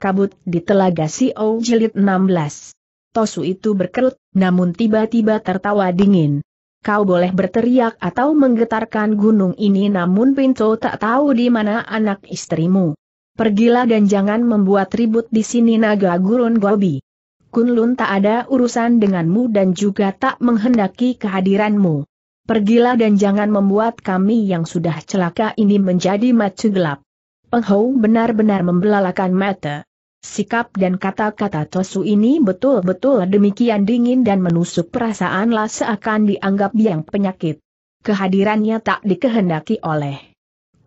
kabut di telaga Sio Jilid 16. Tosu itu berkerut, namun tiba-tiba tertawa dingin. Kau boleh berteriak atau menggetarkan gunung ini namun Pinto tak tahu di mana anak istrimu. Pergilah dan jangan membuat ribut di sini naga gurun Gobi. Kunlun tak ada urusan denganmu dan juga tak menghendaki kehadiranmu. Pergilah dan jangan membuat kami yang sudah celaka ini menjadi macu gelap. Penghou benar-benar membelalakan mata. Sikap dan kata-kata Tosu ini betul-betul demikian dingin dan menusuk perasaanlah seakan dianggap yang penyakit. Kehadirannya tak dikehendaki oleh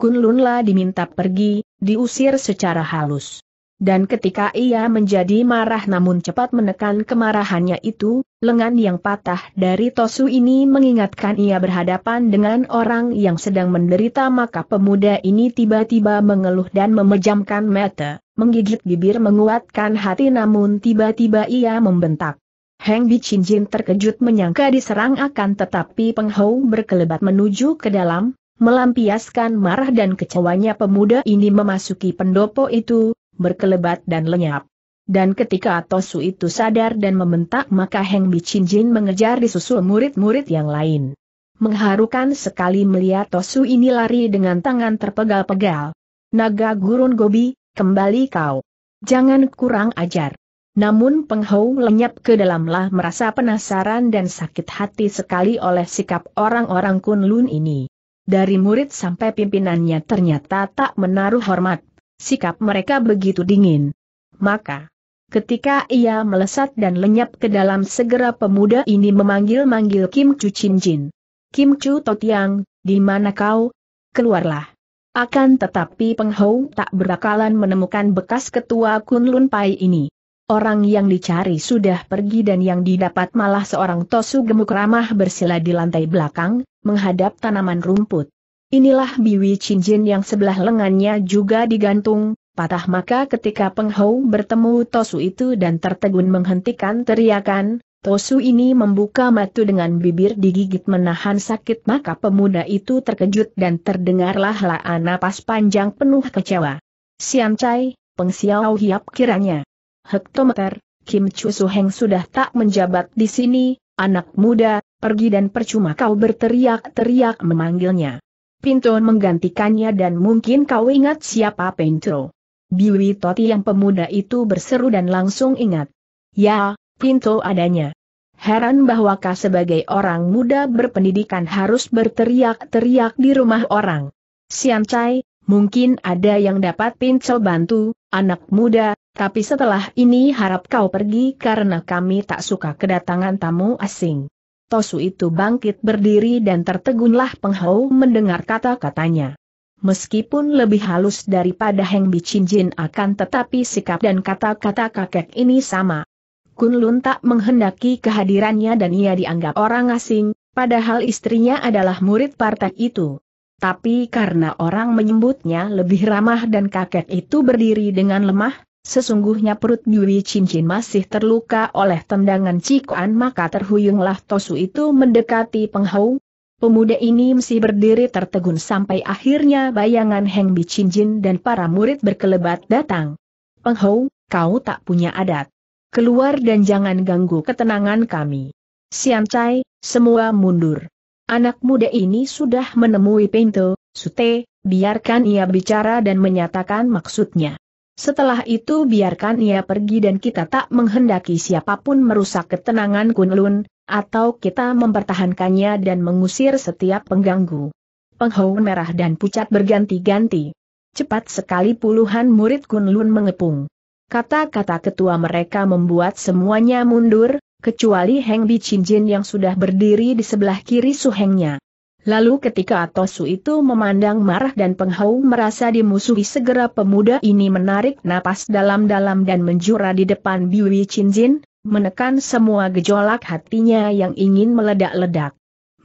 Kunlunlah diminta pergi, diusir secara halus. Dan ketika ia menjadi marah namun cepat menekan kemarahannya itu, lengan yang patah dari Tosu ini mengingatkan ia berhadapan dengan orang yang sedang menderita maka pemuda ini tiba-tiba mengeluh dan memejamkan mata. Menggigit bibir menguatkan hati namun tiba-tiba ia membentak. Heng Bicinjin terkejut menyangka diserang akan tetapi Peng Hou berkelebat menuju ke dalam, melampiaskan marah dan kecewanya pemuda ini memasuki pendopo itu, berkelebat dan lenyap. Dan ketika Tosu itu sadar dan membentak maka Heng Bicinjin mengejar disusul murid-murid yang lain. Mengharukan sekali melihat Tosu ini lari dengan tangan terpegal-pegal. Naga gurun Gobi, kembali kau. Jangan kurang ajar. Namun Peng Hou lenyap ke dalamlah merasa penasaran dan sakit hati sekali oleh sikap orang-orang Kunlun ini. Dari murid sampai pimpinannya ternyata tak menaruh hormat, sikap mereka begitu dingin. Maka, Ketika ia melesat dan lenyap ke dalam segera pemuda ini memanggil-manggil Kim Chu Chin Jin. Kim Chu Totiang, di mana kau? Keluarlah. Akan tetapi Peng Hou tak berakalan menemukan bekas ketua Kunlun Pai ini. Orang yang dicari sudah pergi dan yang didapat malah seorang tosu gemuk ramah bersila di lantai belakang, menghadap tanaman rumput. Inilah biwi cincin yang sebelah lengannya juga digantung, patah maka ketika Peng Hou bertemu tosu itu dan tertegun menghentikan teriakan, Tosu ini membuka matu dengan bibir digigit menahan sakit maka pemuda itu terkejut dan terdengarlah laan napas panjang penuh kecewa. Sian Chai, pengsiau hiap kiranya. Hektometer, Kim Chu Heng sudah tak menjabat di sini, anak muda, pergi dan percuma kau berteriak-teriak memanggilnya. Pinton menggantikannya dan mungkin kau ingat siapa Pinto. Biwi Toti yang pemuda itu berseru dan langsung ingat. Ya, Pinto adanya. Heran bahwakah sebagai orang muda berpendidikan harus berteriak-teriak di rumah orang. Sian Chai, mungkin ada yang dapat Pinto bantu, anak muda, tapi setelah ini harap kau pergi karena kami tak suka kedatangan tamu asing. Tosu itu bangkit berdiri dan tertegunlah penghau mendengar kata-katanya. Meskipun lebih halus daripada Heng Jin akan tetapi sikap dan kata-kata kakek ini sama. Kunlun tak menghendaki kehadirannya dan ia dianggap orang asing, padahal istrinya adalah murid partai itu. Tapi karena orang menyebutnya lebih ramah dan kakek itu berdiri dengan lemah, sesungguhnya perut Yui Cincin masih terluka oleh tendangan Cikuan maka terhuyunglah Tosu itu mendekati penghau. Pemuda ini mesti berdiri tertegun sampai akhirnya bayangan Heng Cincin dan para murid berkelebat datang. Penghau, kau tak punya adat. Keluar dan jangan ganggu ketenangan kami. Sian Chai, semua mundur. Anak muda ini sudah menemui pintu, Sute, biarkan ia bicara dan menyatakan maksudnya. Setelah itu biarkan ia pergi dan kita tak menghendaki siapapun merusak ketenangan Kunlun, atau kita mempertahankannya dan mengusir setiap pengganggu. Penghau merah dan pucat berganti-ganti. Cepat sekali puluhan murid Kunlun mengepung. Kata-kata ketua mereka membuat semuanya mundur, kecuali Heng Jin yang sudah berdiri di sebelah kiri suhengnya. Lalu ketika Atosu itu memandang marah dan penghau merasa dimusuhi segera pemuda ini menarik napas dalam-dalam dan menjura di depan Biwi Jin, menekan semua gejolak hatinya yang ingin meledak-ledak.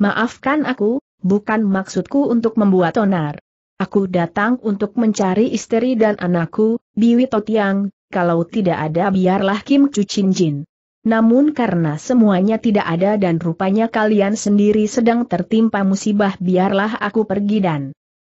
Maafkan aku, bukan maksudku untuk membuat onar. Aku datang untuk mencari istri dan anakku, Biwi Totiang, kalau tidak ada biarlah Kim Chu Chin Jin. Namun karena semuanya tidak ada dan rupanya kalian sendiri sedang tertimpa musibah biarlah aku pergi dan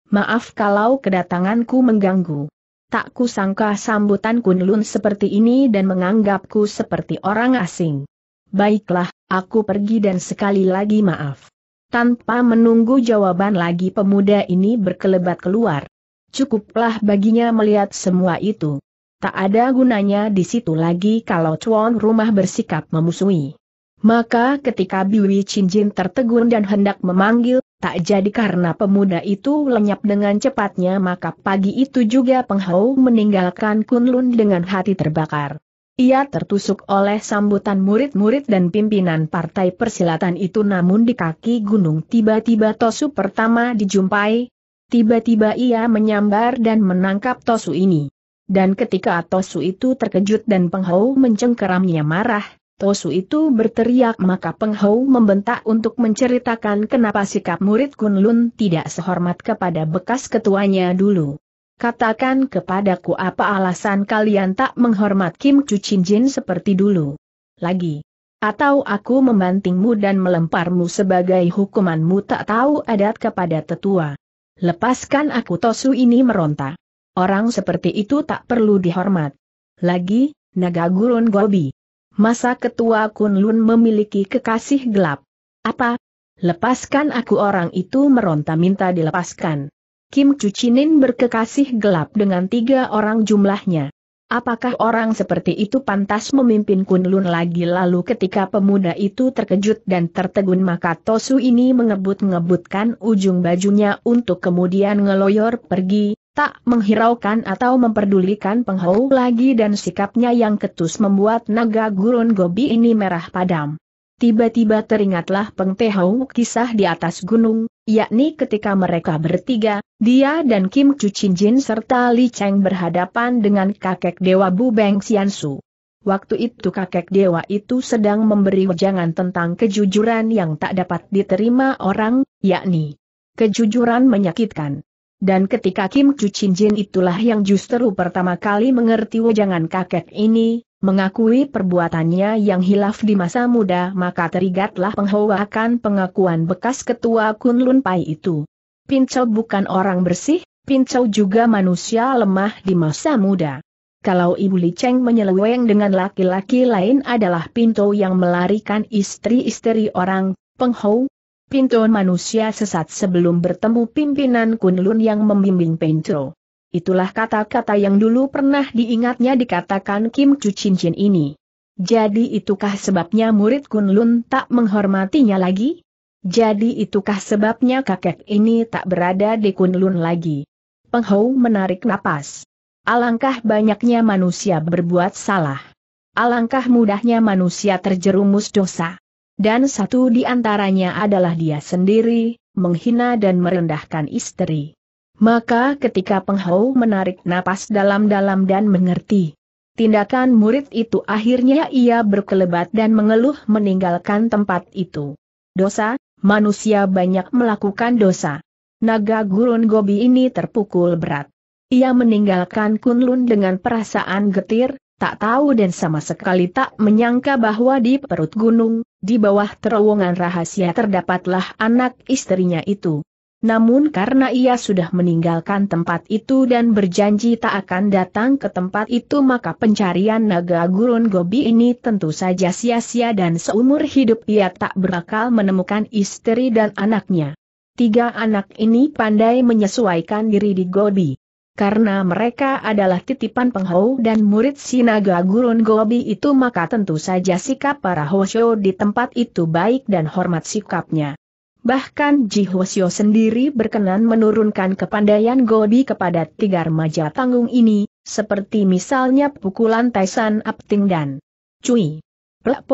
maaf kalau kedatanganku mengganggu. Tak kusangka sambutan Kunlun seperti ini dan menganggapku seperti orang asing. Baiklah, aku pergi dan sekali lagi maaf. Tanpa menunggu jawaban lagi pemuda ini berkelebat keluar. Cukuplah baginya melihat semua itu. Tak ada gunanya di situ lagi kalau cuan rumah bersikap memusuhi. Maka ketika Biwi Chinjin tertegun dan hendak memanggil, tak jadi karena pemuda itu lenyap dengan cepatnya maka pagi itu juga Penghau meninggalkan Kunlun dengan hati terbakar. Ia tertusuk oleh sambutan murid-murid dan pimpinan partai persilatan itu namun di kaki gunung tiba-tiba Tosu pertama dijumpai. Tiba-tiba ia menyambar dan menangkap Tosu ini. Dan ketika Tosu itu terkejut dan Penghau mencengkeramnya marah, Tosu itu berteriak maka Penghau membentak untuk menceritakan kenapa sikap murid Kunlun tidak sehormat kepada bekas ketuanya dulu. Katakan kepadaku apa alasan kalian tak menghormat Kim Chu Chin Jin seperti dulu. Lagi. Atau aku membantingmu dan melemparmu sebagai hukumanmu tak tahu adat kepada tetua. Lepaskan aku Tosu ini meronta. Orang seperti itu tak perlu dihormat. Lagi, naga gurun Gobi. Masa ketua Kunlun memiliki kekasih gelap? Apa? Lepaskan aku orang itu meronta minta dilepaskan. Kim Cucinin berkekasih gelap dengan tiga orang jumlahnya. Apakah orang seperti itu pantas memimpin Kunlun lagi lalu ketika pemuda itu terkejut dan tertegun maka Tosu ini mengebut-ngebutkan ujung bajunya untuk kemudian ngeloyor pergi, tak menghiraukan atau memperdulikan penghau lagi dan sikapnya yang ketus membuat naga gurun gobi ini merah padam. Tiba-tiba teringatlah Peng Tehau kisah di atas gunung, yakni ketika mereka bertiga, dia dan Kim Chu Chin Jin serta Li Cheng berhadapan dengan kakek dewa Bu Beng Su. Waktu itu kakek dewa itu sedang memberi wejangan tentang kejujuran yang tak dapat diterima orang, yakni kejujuran menyakitkan. Dan ketika Kim Chu Chin Jin itulah yang justru pertama kali mengerti wajangan kakek ini, mengakui perbuatannya yang hilaf di masa muda maka terigatlah penghawakan pengakuan bekas ketua Kun Lun Pai itu. Pincau bukan orang bersih, Pincau juga manusia lemah di masa muda. Kalau Ibu Li Cheng menyeleweng dengan laki-laki lain adalah pintu yang melarikan istri-istri orang, Peng Pintu manusia sesat sebelum bertemu pimpinan Kunlun yang membimbing Pentro. Itulah kata-kata yang dulu pernah diingatnya dikatakan Kim Chu Chinchin ini. Jadi itukah sebabnya murid Kunlun tak menghormatinya lagi? Jadi itukah sebabnya kakek ini tak berada di Kunlun lagi? Penghou menarik napas. Alangkah banyaknya manusia berbuat salah. Alangkah mudahnya manusia terjerumus dosa dan satu di antaranya adalah dia sendiri, menghina dan merendahkan istri. Maka ketika penghau menarik napas dalam-dalam dan mengerti tindakan murid itu akhirnya ia berkelebat dan mengeluh meninggalkan tempat itu. Dosa, manusia banyak melakukan dosa. Naga gurun gobi ini terpukul berat. Ia meninggalkan Kunlun dengan perasaan getir, tak tahu dan sama sekali tak menyangka bahwa di perut gunung, di bawah terowongan rahasia terdapatlah anak istrinya itu. Namun karena ia sudah meninggalkan tempat itu dan berjanji tak akan datang ke tempat itu maka pencarian naga gurun Gobi ini tentu saja sia-sia dan seumur hidup ia tak berakal menemukan istri dan anaknya. Tiga anak ini pandai menyesuaikan diri di Gobi karena mereka adalah titipan penghou dan murid Sinaga Gurun Gobi itu maka tentu saja sikap para Hosyo di tempat itu baik dan hormat sikapnya. Bahkan Ji hoshio sendiri berkenan menurunkan kepandaian Gobi kepada tiga remaja tanggung ini, seperti misalnya pukulan Taisan Apting dan Cui. Plak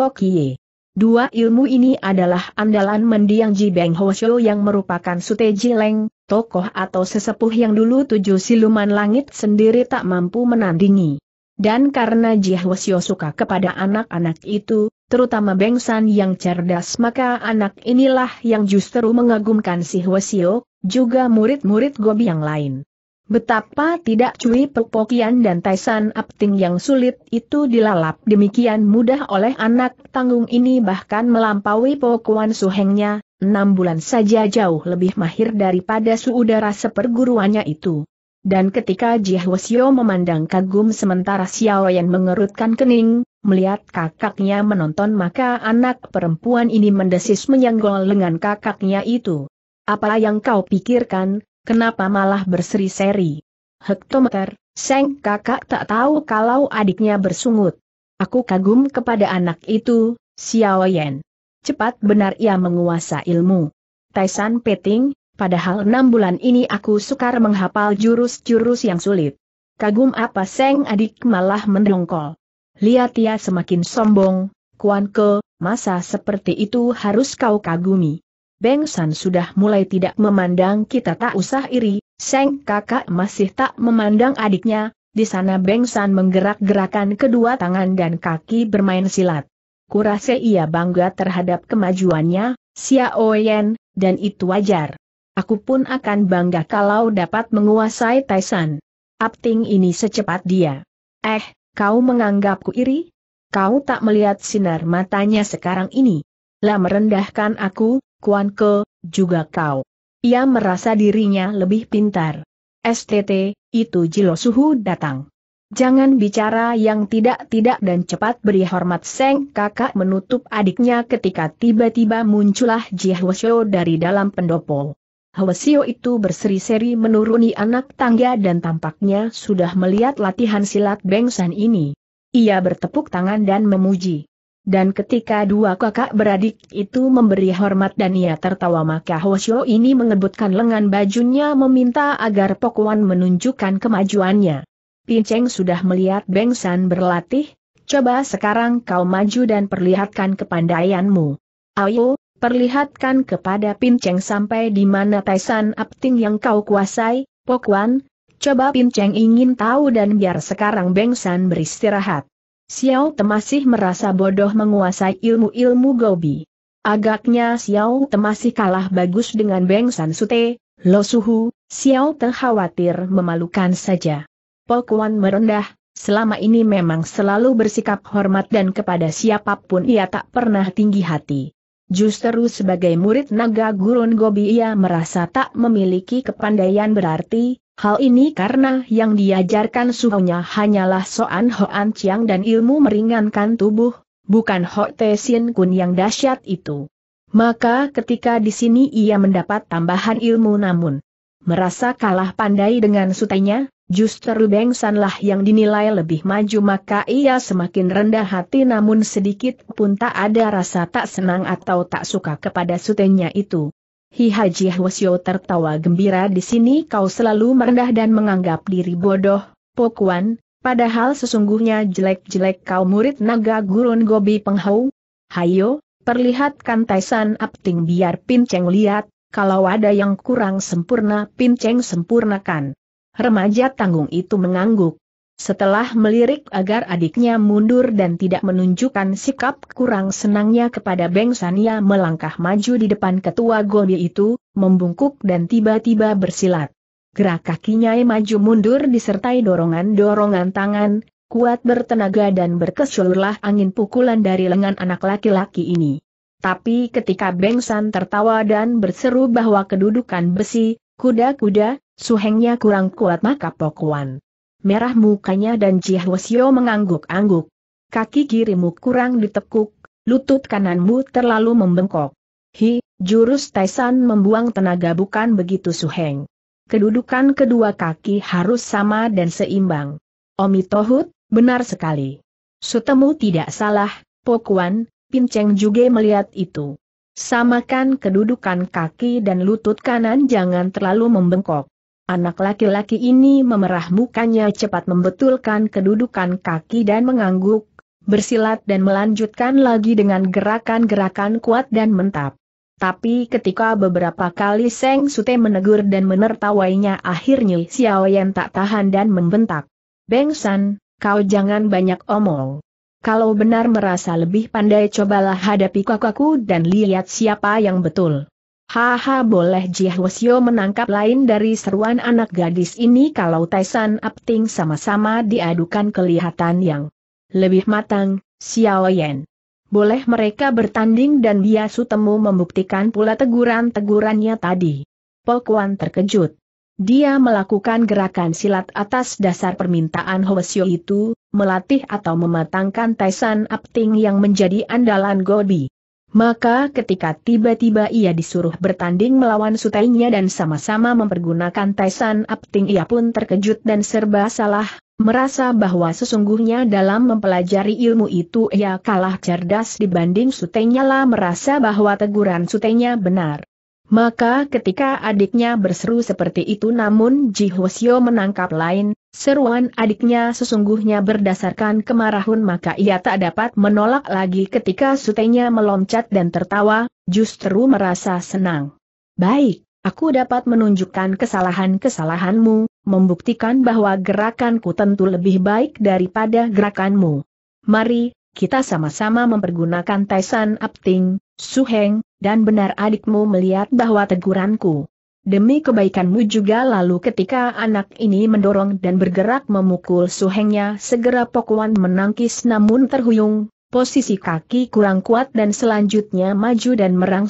Dua ilmu ini adalah andalan mendiang Ji Beng Hosyo yang merupakan Sute Jileng, tokoh atau sesepuh yang dulu tujuh siluman langit sendiri tak mampu menandingi. Dan karena Ji Hosyo suka kepada anak-anak itu, terutama Beng San yang cerdas maka anak inilah yang justru mengagumkan si Hosyo, juga murid-murid Gobi yang lain. Betapa tidak cuy Pepokian dan Taisan Apting yang sulit itu dilalap demikian mudah oleh anak tanggung ini bahkan melampaui Pokuan Suhengnya, enam bulan saja jauh lebih mahir daripada suudara seperguruannya itu. Dan ketika Jihwasyo memandang kagum sementara Xiaoyan mengerutkan kening, melihat kakaknya menonton maka anak perempuan ini mendesis menyenggol lengan kakaknya itu. Apa yang kau pikirkan, Kenapa malah berseri-seri? Hektometer, Seng kakak tak tahu kalau adiknya bersungut. Aku kagum kepada anak itu, Xiao Yan. Cepat benar ia menguasai ilmu. Taisan Peting, padahal enam bulan ini aku sukar menghafal jurus-jurus yang sulit. Kagum apa Seng adik malah mendongkol. Lihat ia semakin sombong, Kuan Ke, masa seperti itu harus kau kagumi. Beng San sudah mulai tidak memandang kita tak usah iri, Seng kakak masih tak memandang adiknya, di sana Beng San menggerak-gerakan kedua tangan dan kaki bermain silat. Kurasa ia bangga terhadap kemajuannya, Xiao Yan, dan itu wajar. Aku pun akan bangga kalau dapat menguasai Taisan. Apting ini secepat dia. Eh, kau menganggapku iri? Kau tak melihat sinar matanya sekarang ini. Lah merendahkan aku, Kuan Ke, juga kau. Ia merasa dirinya lebih pintar. STT, itu Jilo Suhu datang. Jangan bicara yang tidak-tidak dan cepat beri hormat Seng kakak menutup adiknya ketika tiba-tiba muncullah Ji Hwasyo dari dalam pendopo. Hwasyo itu berseri-seri menuruni anak tangga dan tampaknya sudah melihat latihan silat Beng ini. Ia bertepuk tangan dan memuji. Dan ketika dua kakak beradik itu memberi hormat dan ia tertawa maka Hoshio ini mengebutkan lengan bajunya meminta agar Pokuan menunjukkan kemajuannya. Pinceng sudah melihat Bengsan berlatih, coba sekarang kau maju dan perlihatkan kepandaianmu. Ayo, perlihatkan kepada Pinceng sampai di mana Taisan Apting yang kau kuasai, Pokuan. Coba Pinceng ingin tahu dan biar sekarang Bengsan beristirahat. Xiao Te masih merasa bodoh menguasai ilmu-ilmu Gobi. Agaknya Xiao Te masih kalah bagus dengan Beng San Sute, Lo Suhu, Xiao Te khawatir memalukan saja. Pokuan merendah, selama ini memang selalu bersikap hormat dan kepada siapapun ia tak pernah tinggi hati. Justru sebagai murid naga gurun Gobi ia merasa tak memiliki kepandaian berarti, Hal ini karena yang diajarkan suhunya hanyalah Soan Hoan Ciang dan ilmu meringankan tubuh, bukan Ho Te Sin Kun yang dahsyat itu. Maka ketika di sini ia mendapat tambahan ilmu namun merasa kalah pandai dengan sutenya, justru Beng yang dinilai lebih maju maka ia semakin rendah hati namun sedikit pun tak ada rasa tak senang atau tak suka kepada sutenya itu. Hi Haji Hwasyo tertawa gembira di sini kau selalu merendah dan menganggap diri bodoh, Pokuan, padahal sesungguhnya jelek-jelek kau murid naga gurun gobi penghau. Hayo, perlihatkan Taisan Apting biar Pinceng lihat, kalau ada yang kurang sempurna Pinceng sempurnakan. Remaja tanggung itu mengangguk. Setelah melirik agar adiknya mundur dan tidak menunjukkan sikap kurang senangnya kepada Beng Sania melangkah maju di depan ketua Gobi itu, membungkuk dan tiba-tiba bersilat. Gerak kakinya maju mundur disertai dorongan-dorongan tangan, kuat bertenaga dan berkesulurlah angin pukulan dari lengan anak laki-laki ini. Tapi ketika Beng San tertawa dan berseru bahwa kedudukan besi, kuda-kuda, suhengnya kurang kuat maka Pokuan merah mukanya dan Jiahwasio mengangguk-angguk. Kaki kirimu kurang ditekuk, lutut kananmu terlalu membengkok. Hi, jurus Taisan membuang tenaga bukan begitu suheng. Kedudukan kedua kaki harus sama dan seimbang. Omi Tohut, benar sekali. Sutemu tidak salah, Pokuan, Pinceng juga melihat itu. Samakan kedudukan kaki dan lutut kanan jangan terlalu membengkok. Anak laki-laki ini memerah mukanya cepat membetulkan kedudukan kaki dan mengangguk, bersilat dan melanjutkan lagi dengan gerakan-gerakan kuat dan mentap. Tapi ketika beberapa kali Seng Sute menegur dan menertawainya akhirnya Xiao Yan tak tahan dan membentak. Beng San, kau jangan banyak omong. Kalau benar merasa lebih pandai cobalah hadapi kakakku dan lihat siapa yang betul. Haha boleh Jiahwasyo menangkap lain dari seruan anak gadis ini kalau Taisan Apting sama-sama diadukan kelihatan yang lebih matang, Xiao Yan. Boleh mereka bertanding dan Biasu Temu membuktikan pula teguran-tegurannya tadi. Pokuan terkejut. Dia melakukan gerakan silat atas dasar permintaan Hwasyo itu, melatih atau mematangkan Taisan Apting yang menjadi andalan Gobi. Maka ketika tiba-tiba ia disuruh bertanding melawan sutainya dan sama-sama mempergunakan Taisan Apting ia pun terkejut dan serba salah, merasa bahwa sesungguhnya dalam mempelajari ilmu itu ia kalah cerdas dibanding sutainya lah merasa bahwa teguran sutainya benar. Maka ketika adiknya berseru seperti itu namun Ji Hwasyo menangkap lain, Seruan adiknya sesungguhnya berdasarkan kemarahan maka ia tak dapat menolak lagi ketika sutenya meloncat dan tertawa, justru merasa senang. Baik, aku dapat menunjukkan kesalahan-kesalahanmu, membuktikan bahwa gerakanku tentu lebih baik daripada gerakanmu. Mari, kita sama-sama mempergunakan Taisan Apting, Suheng, dan benar adikmu melihat bahwa teguranku demi kebaikanmu juga lalu ketika anak ini mendorong dan bergerak memukul suhengnya segera Pokuan menangkis namun terhuyung, posisi kaki kurang kuat dan selanjutnya maju dan merang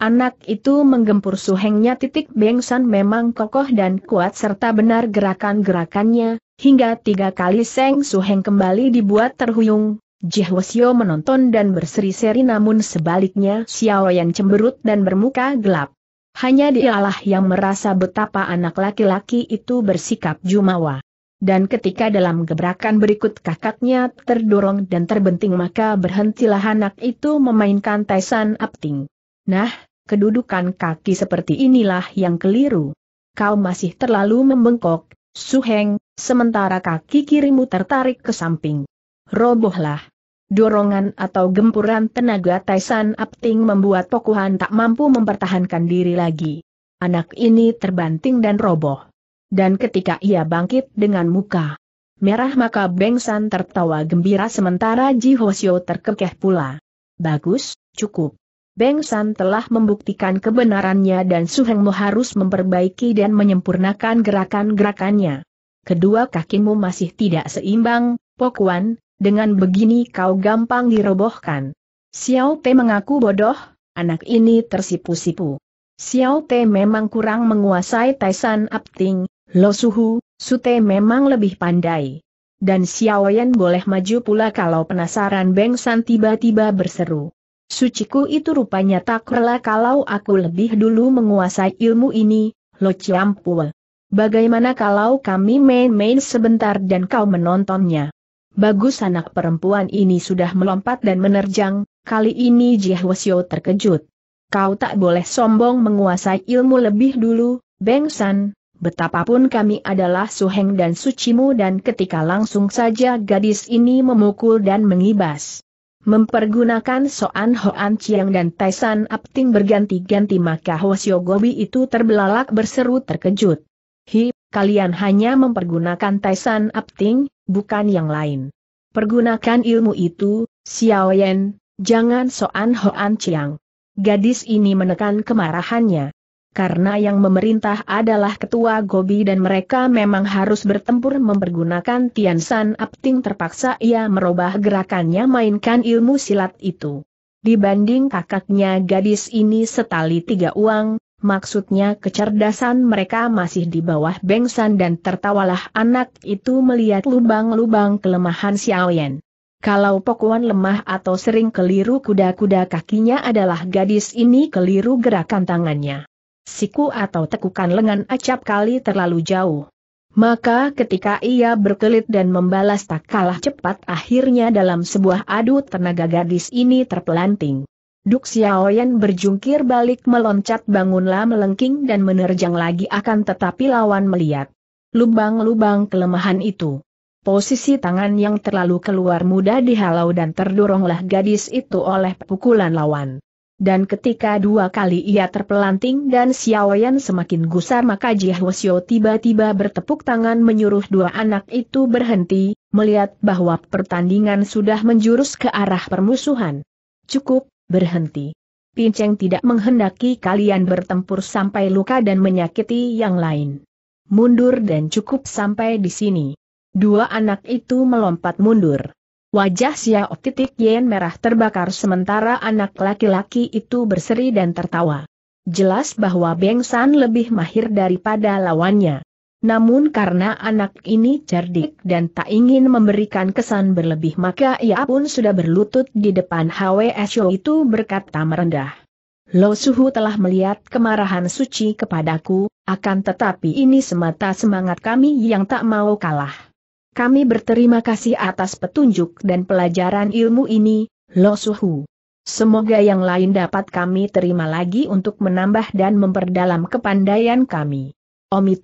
anak itu menggempur suhengnya titik bengsan memang kokoh dan kuat serta benar gerakan-gerakannya, hingga tiga kali Seng Suheng kembali dibuat terhuyung, Jihwasyo menonton dan berseri-seri namun sebaliknya Xiao yang cemberut dan bermuka gelap. Hanya dialah yang merasa betapa anak laki-laki itu bersikap jumawa. Dan ketika dalam gebrakan berikut kakaknya terdorong dan terbenting maka berhentilah anak itu memainkan taisan apting. Nah, kedudukan kaki seperti inilah yang keliru. Kau masih terlalu membengkok, Suheng, sementara kaki kirimu tertarik ke samping. Robohlah. Dorongan atau gempuran tenaga Taisan Apting membuat Pokuhan tak mampu mempertahankan diri lagi. Anak ini terbanting dan roboh. Dan ketika ia bangkit dengan muka merah maka Bengsan tertawa gembira sementara Ji Hoshio terkekeh pula. Bagus, cukup. Bengsan telah membuktikan kebenarannya dan Suhengmu harus memperbaiki dan menyempurnakan gerakan-gerakannya. Kedua kakimu masih tidak seimbang, Pokuan, dengan begini kau gampang dirobohkan. Xiao Te mengaku bodoh, anak ini tersipu-sipu. Xiao Te memang kurang menguasai Taisan Apting, Lo Suhu, Te memang lebih pandai. Dan Xiao Yan boleh maju pula kalau penasaran Beng San tiba-tiba berseru. Suciku itu rupanya tak rela kalau aku lebih dulu menguasai ilmu ini, Lo Chiampu. Bagaimana kalau kami main-main sebentar dan kau menontonnya? Bagus anak perempuan ini sudah melompat dan menerjang, kali ini Jiahwasyo terkejut. Kau tak boleh sombong menguasai ilmu lebih dulu, Beng San, betapapun kami adalah suheng dan sucimu dan ketika langsung saja gadis ini memukul dan mengibas. Mempergunakan Soan Hoan Chiang dan Taisan Apting berganti-ganti maka Hwasyo Gobi itu terbelalak berseru terkejut. Hi, kalian hanya mempergunakan Taisan Apting, bukan yang lain. Pergunakan ilmu itu, Xiao Yan, jangan Soan Hoan Chiang. Gadis ini menekan kemarahannya. Karena yang memerintah adalah ketua Gobi dan mereka memang harus bertempur mempergunakan Tian San Apting terpaksa ia merubah gerakannya mainkan ilmu silat itu. Dibanding kakaknya gadis ini setali tiga uang, maksudnya kecerdasan mereka masih di bawah bengsan dan tertawalah anak itu melihat lubang-lubang kelemahan Xiaoyan. Kalau Pokuan lemah atau sering keliru kuda-kuda kakinya adalah gadis ini keliru gerakan tangannya. Siku atau tekukan lengan acap kali terlalu jauh. Maka ketika ia berkelit dan membalas tak kalah cepat akhirnya dalam sebuah adu tenaga gadis ini terpelanting. Duk Xiaoyan berjungkir balik meloncat bangunlah melengking dan menerjang lagi akan tetapi lawan melihat lubang-lubang kelemahan itu. Posisi tangan yang terlalu keluar mudah dihalau dan terdoronglah gadis itu oleh pukulan lawan. Dan ketika dua kali ia terpelanting dan Xiaoyan semakin gusar maka Ji Hwasyo tiba-tiba bertepuk tangan menyuruh dua anak itu berhenti, melihat bahwa pertandingan sudah menjurus ke arah permusuhan. Cukup, Berhenti. Pinceng tidak menghendaki kalian bertempur sampai luka dan menyakiti yang lain. Mundur dan cukup sampai di sini. Dua anak itu melompat mundur. Wajah Xiao titik yen merah terbakar sementara anak laki-laki itu berseri dan tertawa. Jelas bahwa Beng San lebih mahir daripada lawannya. Namun karena anak ini cerdik dan tak ingin memberikan kesan berlebih maka ia pun sudah berlutut di depan HWSO itu berkata merendah. Lo Suhu telah melihat kemarahan suci kepadaku, akan tetapi ini semata semangat kami yang tak mau kalah. Kami berterima kasih atas petunjuk dan pelajaran ilmu ini, Lo Suhu. Semoga yang lain dapat kami terima lagi untuk menambah dan memperdalam kepandaian kami. Omi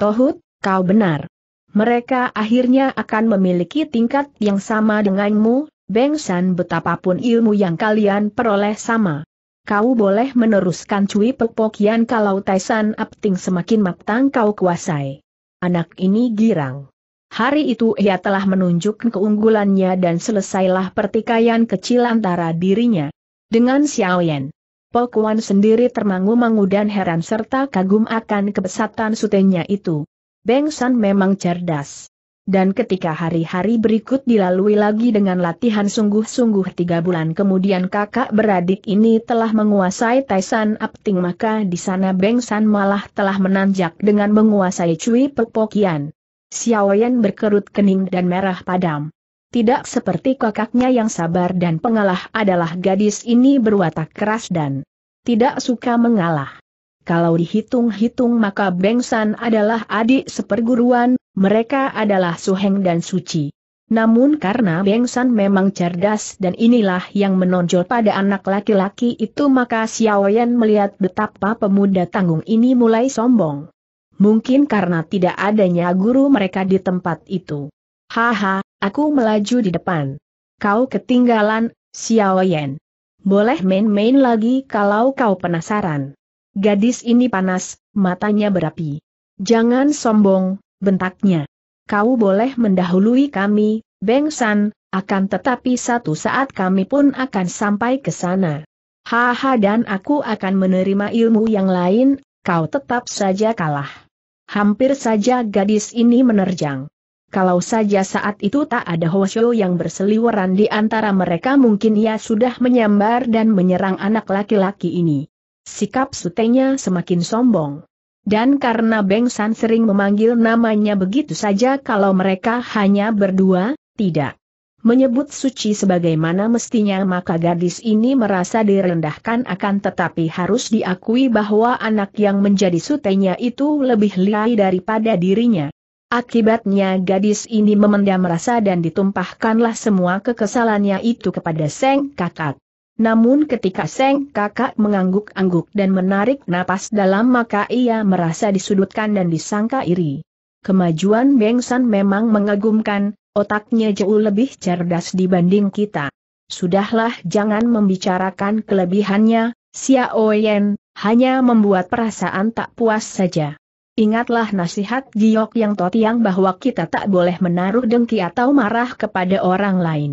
Kau benar. Mereka akhirnya akan memiliki tingkat yang sama denganmu, Bengsan betapapun ilmu yang kalian peroleh sama. Kau boleh meneruskan cuy pepokian kalau Taisan Apting semakin matang kau kuasai. Anak ini girang. Hari itu ia telah menunjukkan keunggulannya dan selesailah pertikaian kecil antara dirinya. Dengan Xiaoyan. Pokuan sendiri termangu-mangu dan heran serta kagum akan kebesatan sutenya itu. Beng San memang cerdas. Dan ketika hari-hari berikut dilalui lagi dengan latihan sungguh-sungguh tiga bulan kemudian kakak beradik ini telah menguasai Taisan Apting maka di sana Beng San malah telah menanjak dengan menguasai Cui Pepokian. Xiaoyan berkerut kening dan merah padam. Tidak seperti kakaknya yang sabar dan pengalah adalah gadis ini berwatak keras dan tidak suka mengalah. Kalau dihitung-hitung maka Bengsan adalah adik seperguruan, mereka adalah Suheng dan Suci. Namun karena Bengsan memang cerdas dan inilah yang menonjol pada anak laki-laki itu maka Xiaoyan melihat betapa pemuda tanggung ini mulai sombong. Mungkin karena tidak adanya guru mereka di tempat itu. Haha, aku melaju di depan. Kau ketinggalan, Xiaoyan. Boleh main-main lagi kalau kau penasaran. Gadis ini panas, matanya berapi. Jangan sombong, bentaknya. Kau boleh mendahului kami, Beng San, akan tetapi satu saat kami pun akan sampai ke sana. Haha dan aku akan menerima ilmu yang lain, kau tetap saja kalah. Hampir saja gadis ini menerjang. Kalau saja saat itu tak ada Hoshio yang berseliweran di antara mereka mungkin ia sudah menyambar dan menyerang anak laki-laki ini. Sikap sutenya semakin sombong. Dan karena Beng San sering memanggil namanya begitu saja kalau mereka hanya berdua, tidak menyebut suci sebagaimana mestinya maka gadis ini merasa direndahkan akan tetapi harus diakui bahwa anak yang menjadi sutenya itu lebih lihai daripada dirinya. Akibatnya gadis ini memendam rasa dan ditumpahkanlah semua kekesalannya itu kepada Seng Kakak. Namun ketika Seng kakak mengangguk-angguk dan menarik napas dalam maka ia merasa disudutkan dan disangka iri. Kemajuan Beng San memang mengagumkan, otaknya jauh lebih cerdas dibanding kita. Sudahlah jangan membicarakan kelebihannya, Xiao Yan, hanya membuat perasaan tak puas saja. Ingatlah nasihat Giok Yang Totiang bahwa kita tak boleh menaruh dengki atau marah kepada orang lain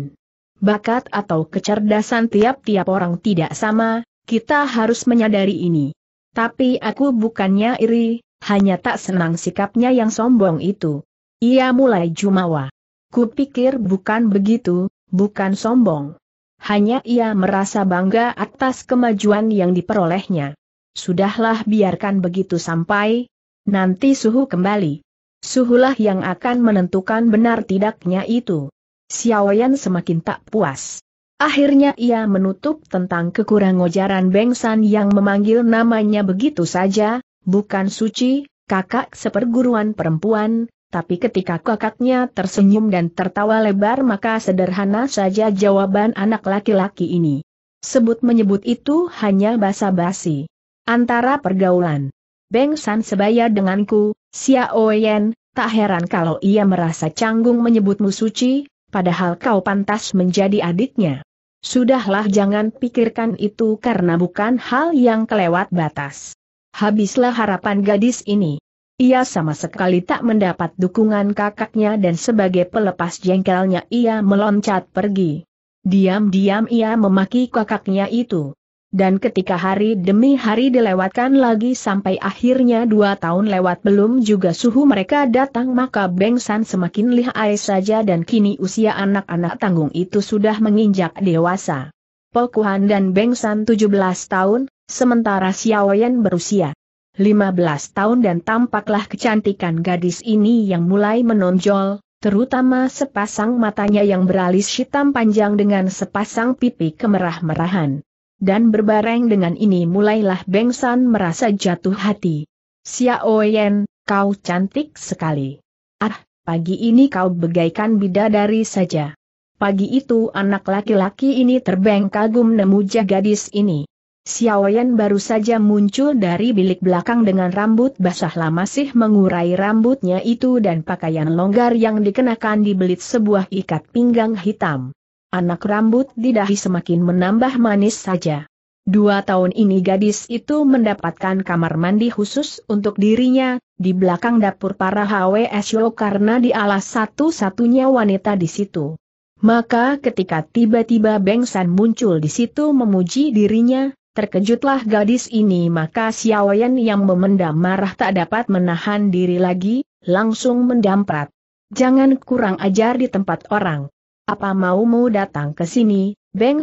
bakat atau kecerdasan tiap-tiap orang tidak sama, kita harus menyadari ini. Tapi aku bukannya iri, hanya tak senang sikapnya yang sombong itu. Ia mulai jumawa. Kupikir bukan begitu, bukan sombong. Hanya ia merasa bangga atas kemajuan yang diperolehnya. Sudahlah biarkan begitu sampai, nanti suhu kembali. Suhulah yang akan menentukan benar tidaknya itu. Xiaoyan semakin tak puas. Akhirnya ia menutup tentang kekurangan ujaran San yang memanggil namanya begitu saja, bukan suci, kakak seperguruan perempuan, tapi ketika kakaknya tersenyum dan tertawa lebar maka sederhana saja jawaban anak laki-laki ini. Sebut menyebut itu hanya basa-basi. Antara pergaulan. Beng San sebaya denganku, Xiao Yan, tak heran kalau ia merasa canggung menyebutmu suci, Padahal kau pantas menjadi adiknya. Sudahlah jangan pikirkan itu karena bukan hal yang kelewat batas. Habislah harapan gadis ini. Ia sama sekali tak mendapat dukungan kakaknya dan sebagai pelepas jengkelnya ia meloncat pergi. Diam-diam ia memaki kakaknya itu. Dan ketika hari demi hari dilewatkan lagi sampai akhirnya dua tahun lewat belum juga suhu mereka datang maka Beng San semakin lihai saja dan kini usia anak-anak tanggung itu sudah menginjak dewasa. Pokuhan dan Beng San 17 tahun, sementara Xiaoyan berusia 15 tahun dan tampaklah kecantikan gadis ini yang mulai menonjol, terutama sepasang matanya yang beralis hitam panjang dengan sepasang pipi kemerah-merahan. Dan berbareng dengan ini mulailah Beng San merasa jatuh hati. Xiao Yan, kau cantik sekali. Ah, pagi ini kau bagaikan bidadari saja. Pagi itu anak laki-laki ini terbang kagum nemuja gadis ini. Xiao Yan baru saja muncul dari bilik belakang dengan rambut basah lama masih mengurai rambutnya itu dan pakaian longgar yang dikenakan dibelit sebuah ikat pinggang hitam. Anak rambut di dahi semakin menambah manis saja. Dua tahun ini gadis itu mendapatkan kamar mandi khusus untuk dirinya, di belakang dapur para HWSO karena dialah satu-satunya wanita di situ. Maka ketika tiba-tiba Beng San muncul di situ memuji dirinya, terkejutlah gadis ini maka Xiaoyan yang memendam marah tak dapat menahan diri lagi, langsung mendamprat. Jangan kurang ajar di tempat orang. Apa maumu datang ke sini, Beng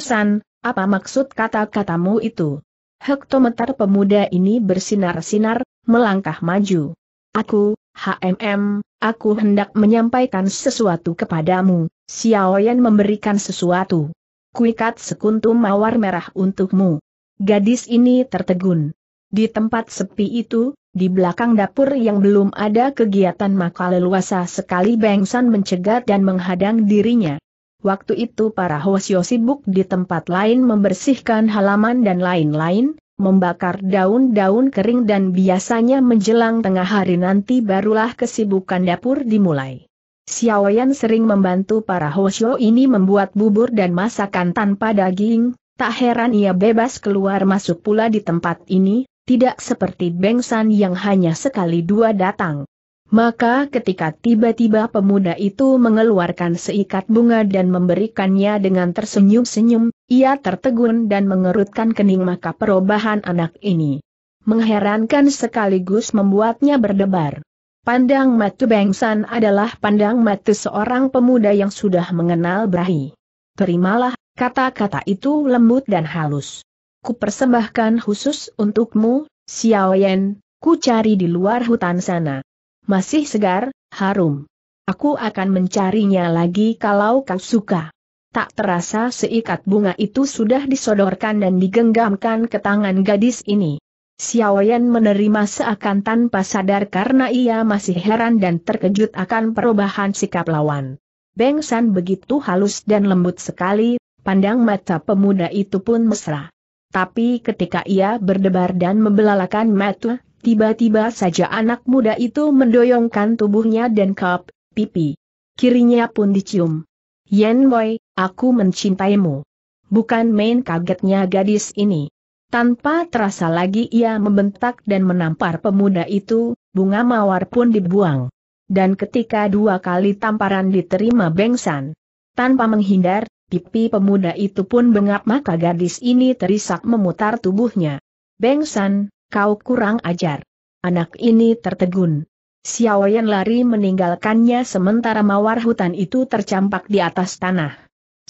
apa maksud kata-katamu itu? Hektometer pemuda ini bersinar-sinar, melangkah maju. Aku, HMM, aku hendak menyampaikan sesuatu kepadamu, Xiaoyan memberikan sesuatu. Kuikat sekuntum mawar merah untukmu. Gadis ini tertegun. Di tempat sepi itu, di belakang dapur yang belum ada kegiatan maka leluasa sekali Bengsan mencegat dan menghadang dirinya. Waktu itu para Hosio sibuk di tempat lain membersihkan halaman dan lain-lain, membakar daun-daun kering dan biasanya menjelang tengah hari nanti barulah kesibukan dapur dimulai. Xiaoyan sering membantu para Hosio ini membuat bubur dan masakan tanpa daging, tak heran ia bebas keluar masuk pula di tempat ini, tidak seperti bengsan yang hanya sekali dua datang. Maka ketika tiba-tiba pemuda itu mengeluarkan seikat bunga dan memberikannya dengan tersenyum-senyum, ia tertegun dan mengerutkan kening maka perubahan anak ini. Mengherankan sekaligus membuatnya berdebar. Pandang matu Bengsan adalah pandang mati seorang pemuda yang sudah mengenal berahi. Terimalah, kata-kata itu lembut dan halus. Kupersembahkan khusus untukmu, Xiao Yan, ku cari di luar hutan sana. Masih segar, harum. Aku akan mencarinya lagi kalau kau suka. Tak terasa seikat bunga itu sudah disodorkan dan digenggamkan ke tangan gadis ini. Xiaoyan menerima seakan tanpa sadar karena ia masih heran dan terkejut akan perubahan sikap lawan. Beng San begitu halus dan lembut sekali, pandang mata pemuda itu pun mesra. Tapi ketika ia berdebar dan membelalakan mata, Tiba-tiba saja anak muda itu mendoyongkan tubuhnya dan kap, pipi. Kirinya pun dicium. Yen Boy, aku mencintaimu. Bukan main kagetnya gadis ini. Tanpa terasa lagi ia membentak dan menampar pemuda itu, bunga mawar pun dibuang. Dan ketika dua kali tamparan diterima bengsan. Tanpa menghindar, pipi pemuda itu pun bengap maka gadis ini terisak memutar tubuhnya. Bengsan, kau kurang ajar. Anak ini tertegun. Xiaoyan lari meninggalkannya sementara mawar hutan itu tercampak di atas tanah.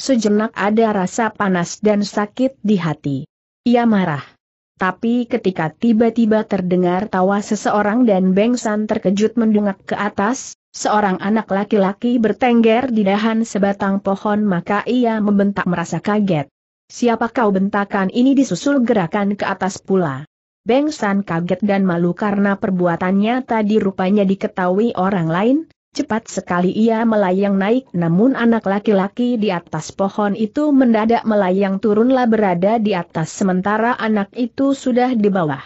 Sejenak ada rasa panas dan sakit di hati. Ia marah. Tapi ketika tiba-tiba terdengar tawa seseorang dan Bengsan terkejut mendongak ke atas, seorang anak laki-laki bertengger di dahan sebatang pohon maka ia membentak merasa kaget. Siapa kau bentakan ini disusul gerakan ke atas pula. Beng San kaget dan malu karena perbuatannya tadi rupanya diketahui orang lain, cepat sekali ia melayang naik namun anak laki-laki di atas pohon itu mendadak melayang turunlah berada di atas sementara anak itu sudah di bawah.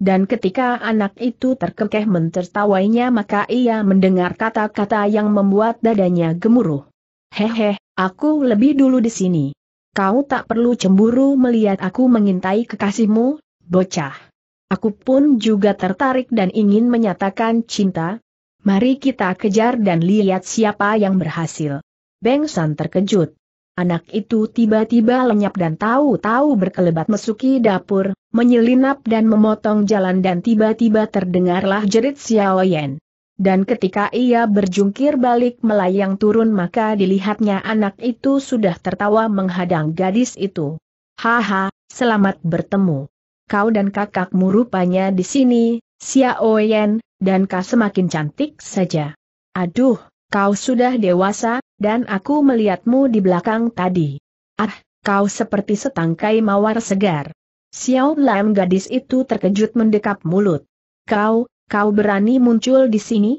Dan ketika anak itu terkekeh mentertawainya maka ia mendengar kata-kata yang membuat dadanya gemuruh. Hehe, aku lebih dulu di sini. Kau tak perlu cemburu melihat aku mengintai kekasihmu, bocah. Aku pun juga tertarik dan ingin menyatakan cinta. Mari kita kejar dan lihat siapa yang berhasil. Beng San terkejut. Anak itu tiba-tiba lenyap dan tahu-tahu berkelebat mesuki dapur, menyelinap dan memotong jalan dan tiba-tiba terdengarlah jerit Xiao Yan. Dan ketika ia berjungkir balik melayang turun maka dilihatnya anak itu sudah tertawa menghadang gadis itu. Haha, selamat bertemu kau dan kakakmu rupanya di sini, Xiao Yan, dan kau semakin cantik saja. Aduh, kau sudah dewasa, dan aku melihatmu di belakang tadi. Ah, kau seperti setangkai mawar segar. Xiao Lam gadis itu terkejut mendekap mulut. Kau, kau berani muncul di sini?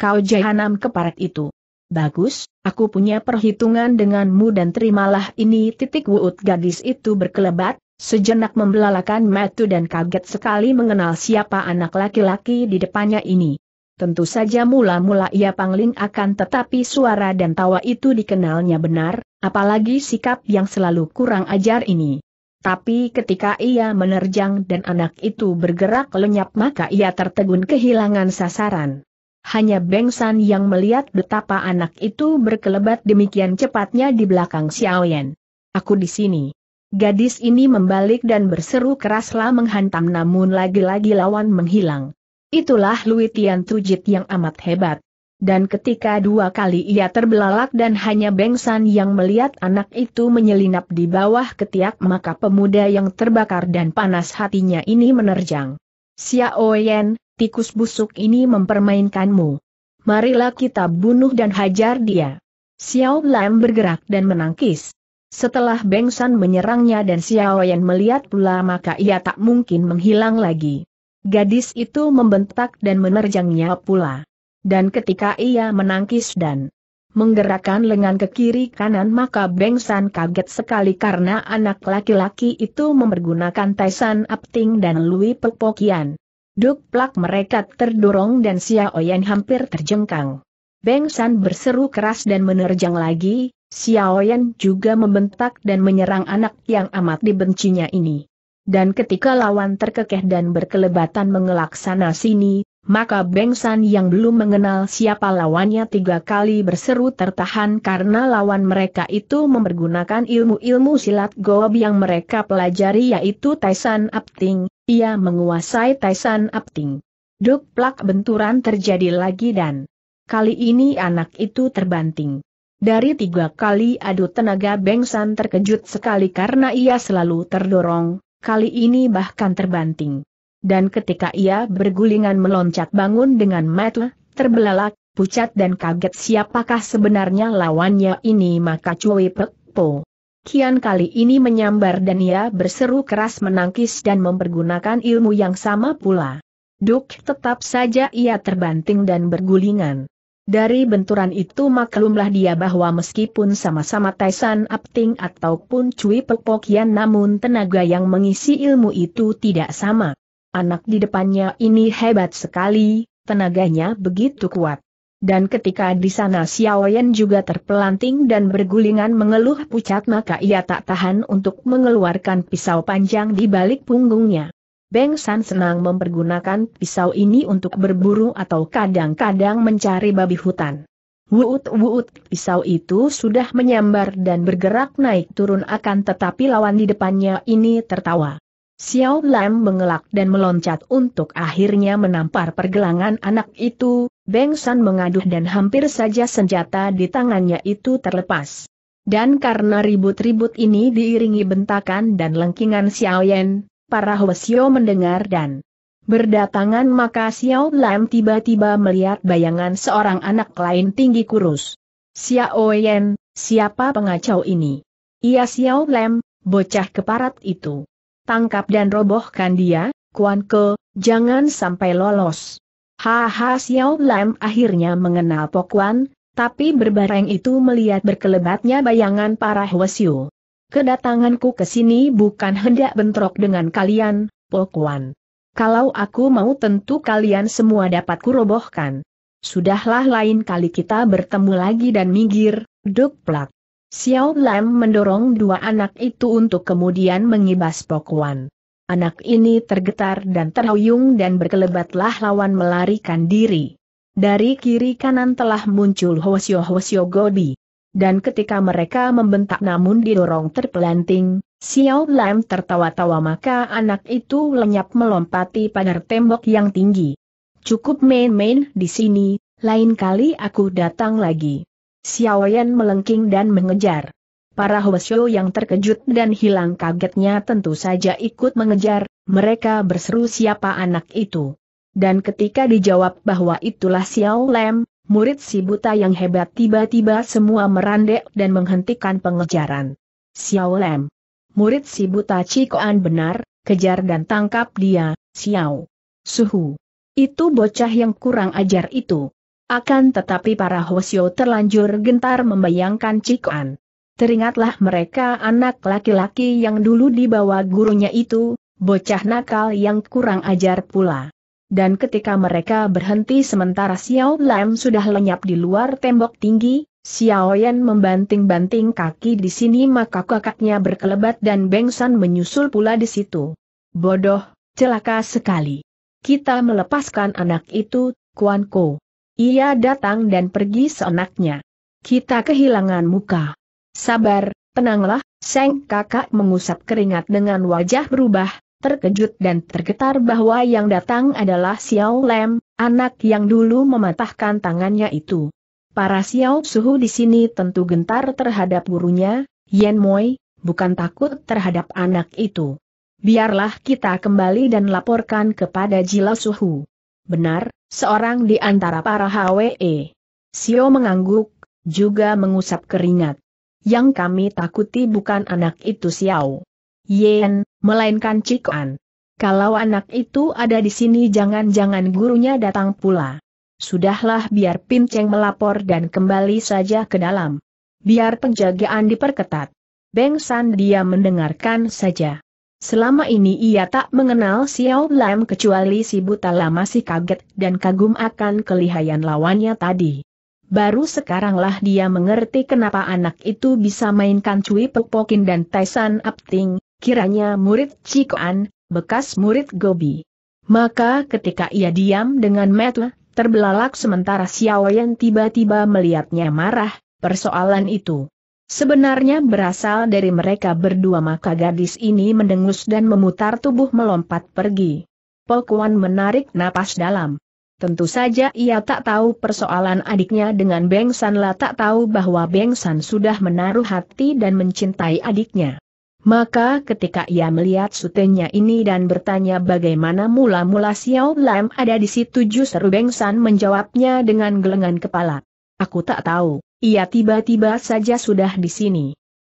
Kau jahanam keparat itu. Bagus, aku punya perhitungan denganmu dan terimalah ini titik wuut gadis itu berkelebat, Sejenak membelalakan matu dan kaget sekali mengenal siapa anak laki-laki di depannya ini. Tentu saja mula-mula ia pangling akan tetapi suara dan tawa itu dikenalnya benar, apalagi sikap yang selalu kurang ajar ini. Tapi ketika ia menerjang dan anak itu bergerak lenyap maka ia tertegun kehilangan sasaran. Hanya Bengsan yang melihat betapa anak itu berkelebat demikian cepatnya di belakang Xiaoyan. Aku di sini. Gadis ini membalik dan berseru keraslah menghantam namun lagi-lagi lawan menghilang. Itulah Lui Tian Tujit yang amat hebat. Dan ketika dua kali ia terbelalak dan hanya Bengsan yang melihat anak itu menyelinap di bawah ketiak maka pemuda yang terbakar dan panas hatinya ini menerjang. Xiao Yan, tikus busuk ini mempermainkanmu. Marilah kita bunuh dan hajar dia. Xiao Lam bergerak dan menangkis. Setelah Beng San menyerangnya dan Xiao Yan melihat pula maka ia tak mungkin menghilang lagi. Gadis itu membentak dan menerjangnya pula. Dan ketika ia menangkis dan menggerakkan lengan ke kiri kanan maka Beng San kaget sekali karena anak laki-laki itu mempergunakan Taisan Apting dan Lui Pepokian. Duk plak mereka terdorong dan Xiao Yan hampir terjengkang. Beng San berseru keras dan menerjang lagi, Xiaoyan juga membentak dan menyerang anak yang amat dibencinya ini. Dan ketika lawan terkekeh dan berkelebatan mengelak sana sini, maka Beng San yang belum mengenal siapa lawannya tiga kali berseru tertahan karena lawan mereka itu mempergunakan ilmu-ilmu silat gob yang mereka pelajari yaitu Taisan Apting, ia menguasai Taisan Apting. Duk plak benturan terjadi lagi dan kali ini anak itu terbanting. Dari tiga kali adu tenaga Beng San terkejut sekali karena ia selalu terdorong, kali ini bahkan terbanting. Dan ketika ia bergulingan meloncat bangun dengan mata, terbelalak, pucat dan kaget siapakah sebenarnya lawannya ini maka Cui Pek Po. Kian kali ini menyambar dan ia berseru keras menangkis dan mempergunakan ilmu yang sama pula. Duk tetap saja ia terbanting dan bergulingan. Dari benturan itu maklumlah dia bahwa meskipun sama-sama Taisan Apting ataupun Cui Pepokian namun tenaga yang mengisi ilmu itu tidak sama. Anak di depannya ini hebat sekali, tenaganya begitu kuat. Dan ketika di sana Xiaoyan juga terpelanting dan bergulingan mengeluh pucat maka ia tak tahan untuk mengeluarkan pisau panjang di balik punggungnya. Beng San senang mempergunakan pisau ini untuk berburu atau kadang-kadang mencari babi hutan. Wuut-wuut pisau itu sudah menyambar dan bergerak naik turun akan tetapi lawan di depannya ini tertawa. Xiao Lam mengelak dan meloncat untuk akhirnya menampar pergelangan anak itu, Beng San mengaduh dan hampir saja senjata di tangannya itu terlepas. Dan karena ribut-ribut ini diiringi bentakan dan lengkingan Xiao Yan, para Hwasyo mendengar dan berdatangan maka Xiao Lam tiba-tiba melihat bayangan seorang anak lain tinggi kurus. Xiao Yan, siapa pengacau ini? Ia Xiao Lam, bocah keparat itu. Tangkap dan robohkan dia, Kuan Ke, jangan sampai lolos. Haha Xiao Lam akhirnya mengenal Pokuan, tapi berbareng itu melihat berkelebatnya bayangan para Hwasyu. Kedatanganku ke sini bukan hendak bentrok dengan kalian, Pokuan. Kalau aku mau tentu kalian semua dapat kurobohkan. Sudahlah lain kali kita bertemu lagi dan minggir, duk plak. Xiao Lam mendorong dua anak itu untuk kemudian mengibas Pokuan. Anak ini tergetar dan terhuyung dan berkelebatlah lawan melarikan diri. Dari kiri kanan telah muncul Hwasyo Hwasyo Gobi dan ketika mereka membentak namun didorong terpelanting, Xiao Lam tertawa-tawa maka anak itu lenyap melompati pagar tembok yang tinggi. Cukup main-main di sini, lain kali aku datang lagi. Xiao Yan melengking dan mengejar. Para Hwasyo yang terkejut dan hilang kagetnya tentu saja ikut mengejar, mereka berseru siapa anak itu. Dan ketika dijawab bahwa itulah Xiao Lam, murid si buta yang hebat tiba-tiba semua merandek dan menghentikan pengejaran. Xiao Lem. Murid si buta Cikoan benar, kejar dan tangkap dia, Xiao. Suhu. Itu bocah yang kurang ajar itu. Akan tetapi para Hosio terlanjur gentar membayangkan Cikoan. Teringatlah mereka anak laki-laki yang dulu dibawa gurunya itu, bocah nakal yang kurang ajar pula dan ketika mereka berhenti sementara Xiao Lam sudah lenyap di luar tembok tinggi, Xiao Yan membanting-banting kaki di sini maka kakaknya berkelebat dan Beng San menyusul pula di situ. Bodoh, celaka sekali. Kita melepaskan anak itu, Kuan Ko. Ia datang dan pergi seenaknya. Kita kehilangan muka. Sabar, tenanglah, Seng kakak mengusap keringat dengan wajah berubah, terkejut dan tergetar bahwa yang datang adalah Xiao Lem, anak yang dulu mematahkan tangannya itu. Para Xiao Suhu di sini tentu gentar terhadap gurunya, Yen Moi, bukan takut terhadap anak itu. Biarlah kita kembali dan laporkan kepada Jila Suhu. Benar, seorang di antara para HWE. Xiao mengangguk, juga mengusap keringat. Yang kami takuti bukan anak itu Xiao. Yen, melainkan Cik An. Kalau anak itu ada di sini jangan-jangan gurunya datang pula. Sudahlah biar Pinceng melapor dan kembali saja ke dalam. Biar penjagaan diperketat. Beng San dia mendengarkan saja. Selama ini ia tak mengenal Xiao Lam kecuali si buta lama masih kaget dan kagum akan kelihayan lawannya tadi. Baru sekaranglah dia mengerti kenapa anak itu bisa mainkan cuy, pepokin dan Taisan Apting, kiranya murid Cikoan, bekas murid Gobi. Maka ketika ia diam dengan metu, terbelalak sementara Xiao Xiaoyan tiba-tiba melihatnya marah, persoalan itu. Sebenarnya berasal dari mereka berdua maka gadis ini mendengus dan memutar tubuh melompat pergi. Pokuan menarik napas dalam. Tentu saja ia tak tahu persoalan adiknya dengan Beng San La tak tahu bahwa Beng San sudah menaruh hati dan mencintai adiknya. Maka ketika ia melihat sutenya ini dan bertanya bagaimana mula-mula Xiao Lam ada di situ justru Beng San menjawabnya dengan gelengan kepala. Aku tak tahu, ia tiba-tiba saja sudah di sini.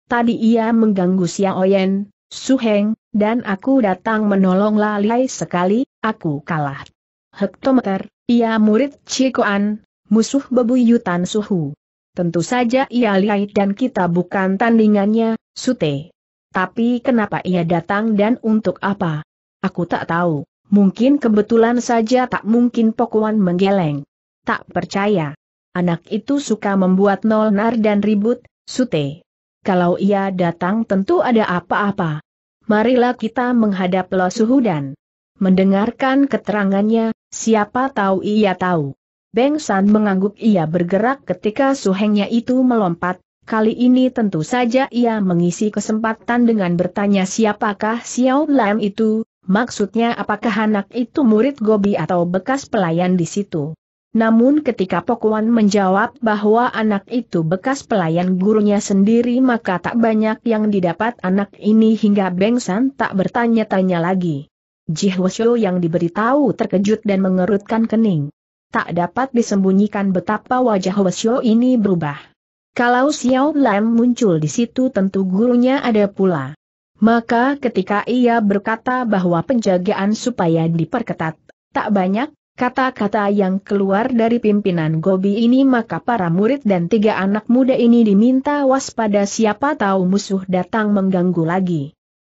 Tadi ia mengganggu Xiao Yan, Su Heng, dan aku datang menolong Lalai sekali, aku kalah. Hektometer, ia murid Cikoan, musuh bebuyutan suhu. Tentu saja ia lihat dan kita bukan tandingannya, Sute. Tapi kenapa ia datang dan untuk apa? Aku tak tahu. Mungkin kebetulan saja tak mungkin Pokuan menggeleng. Tak percaya. Anak itu suka membuat nol nolnar dan ribut, sute. Kalau ia datang tentu ada apa-apa. Marilah kita menghadap Lo dan Mendengarkan keterangannya, siapa tahu ia tahu. Beng San mengangguk ia bergerak ketika suhengnya itu melompat, Kali ini tentu saja ia mengisi kesempatan dengan bertanya siapakah Xiao Lam itu, maksudnya apakah anak itu murid Gobi atau bekas pelayan di situ. Namun ketika Pokuan menjawab bahwa anak itu bekas pelayan gurunya sendiri maka tak banyak yang didapat anak ini hingga Beng tak bertanya-tanya lagi. Ji Hwasyo yang diberitahu terkejut dan mengerutkan kening. Tak dapat disembunyikan betapa wajah Hwasyo ini berubah. Kalau Xiao Lam muncul di situ tentu gurunya ada pula. Maka ketika ia berkata bahwa penjagaan supaya diperketat, tak banyak, kata-kata yang keluar dari pimpinan Gobi ini maka para murid dan tiga anak muda ini diminta waspada siapa tahu musuh datang mengganggu lagi.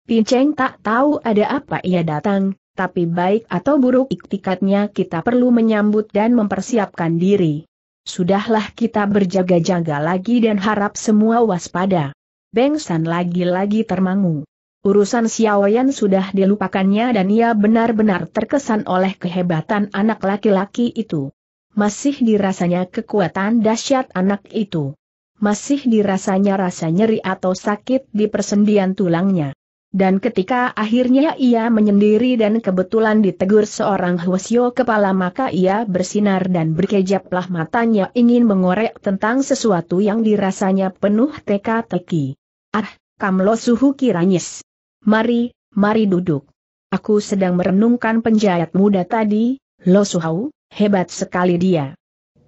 Pinceng tak tahu ada apa ia datang, tapi baik atau buruk iktikatnya kita perlu menyambut dan mempersiapkan diri. Sudahlah kita berjaga-jaga lagi dan harap semua waspada. Beng lagi-lagi termangu. Urusan Xiaoyan sudah dilupakannya dan ia benar-benar terkesan oleh kehebatan anak laki-laki itu. Masih dirasanya kekuatan dahsyat anak itu. Masih dirasanya rasa nyeri atau sakit di persendian tulangnya. Dan ketika akhirnya ia menyendiri dan kebetulan ditegur seorang Hwasyo kepala maka ia bersinar dan berkejaplah matanya ingin mengorek tentang sesuatu yang dirasanya penuh teka-teki. Ah, kamlo suhu kiranyes. Mari, mari duduk. Aku sedang merenungkan penjahat muda tadi, Lo Suhau, hebat sekali dia.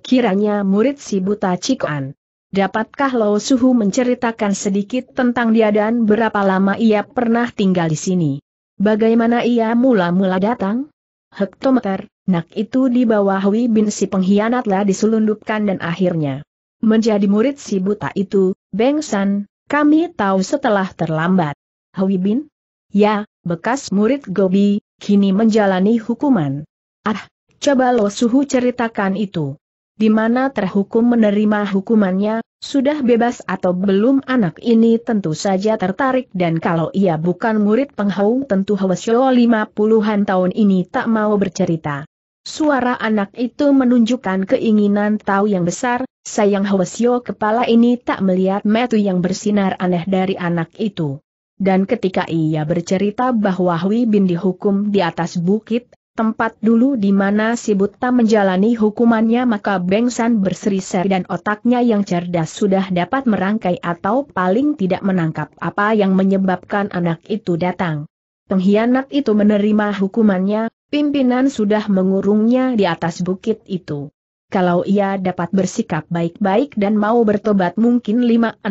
Kiranya murid si buta Cikuan. Dapatkah Lo Suhu menceritakan sedikit tentang dia dan berapa lama ia pernah tinggal di sini? Bagaimana ia mula-mula datang? Hektometer, nak itu di bawah Wi bin si pengkhianatlah diselundupkan dan akhirnya menjadi murid si buta itu, Beng San, kami tahu setelah terlambat. Hui bin? Ya, bekas murid Gobi, kini menjalani hukuman. Ah, coba Lo Suhu ceritakan itu. Di mana terhukum menerima hukumannya, sudah bebas atau belum anak ini tentu saja tertarik dan kalau ia bukan murid penghau tentu Hwasyo 50-an tahun ini tak mau bercerita. Suara anak itu menunjukkan keinginan tahu yang besar, sayang Hwasyo kepala ini tak melihat metu yang bersinar aneh dari anak itu. Dan ketika ia bercerita bahwa Hwi Bin dihukum di atas bukit tempat dulu di mana si buta menjalani hukumannya maka Bengsan berseri-seri dan otaknya yang cerdas sudah dapat merangkai atau paling tidak menangkap apa yang menyebabkan anak itu datang. Pengkhianat itu menerima hukumannya, pimpinan sudah mengurungnya di atas bukit itu. Kalau ia dapat bersikap baik-baik dan mau bertobat mungkin 5-6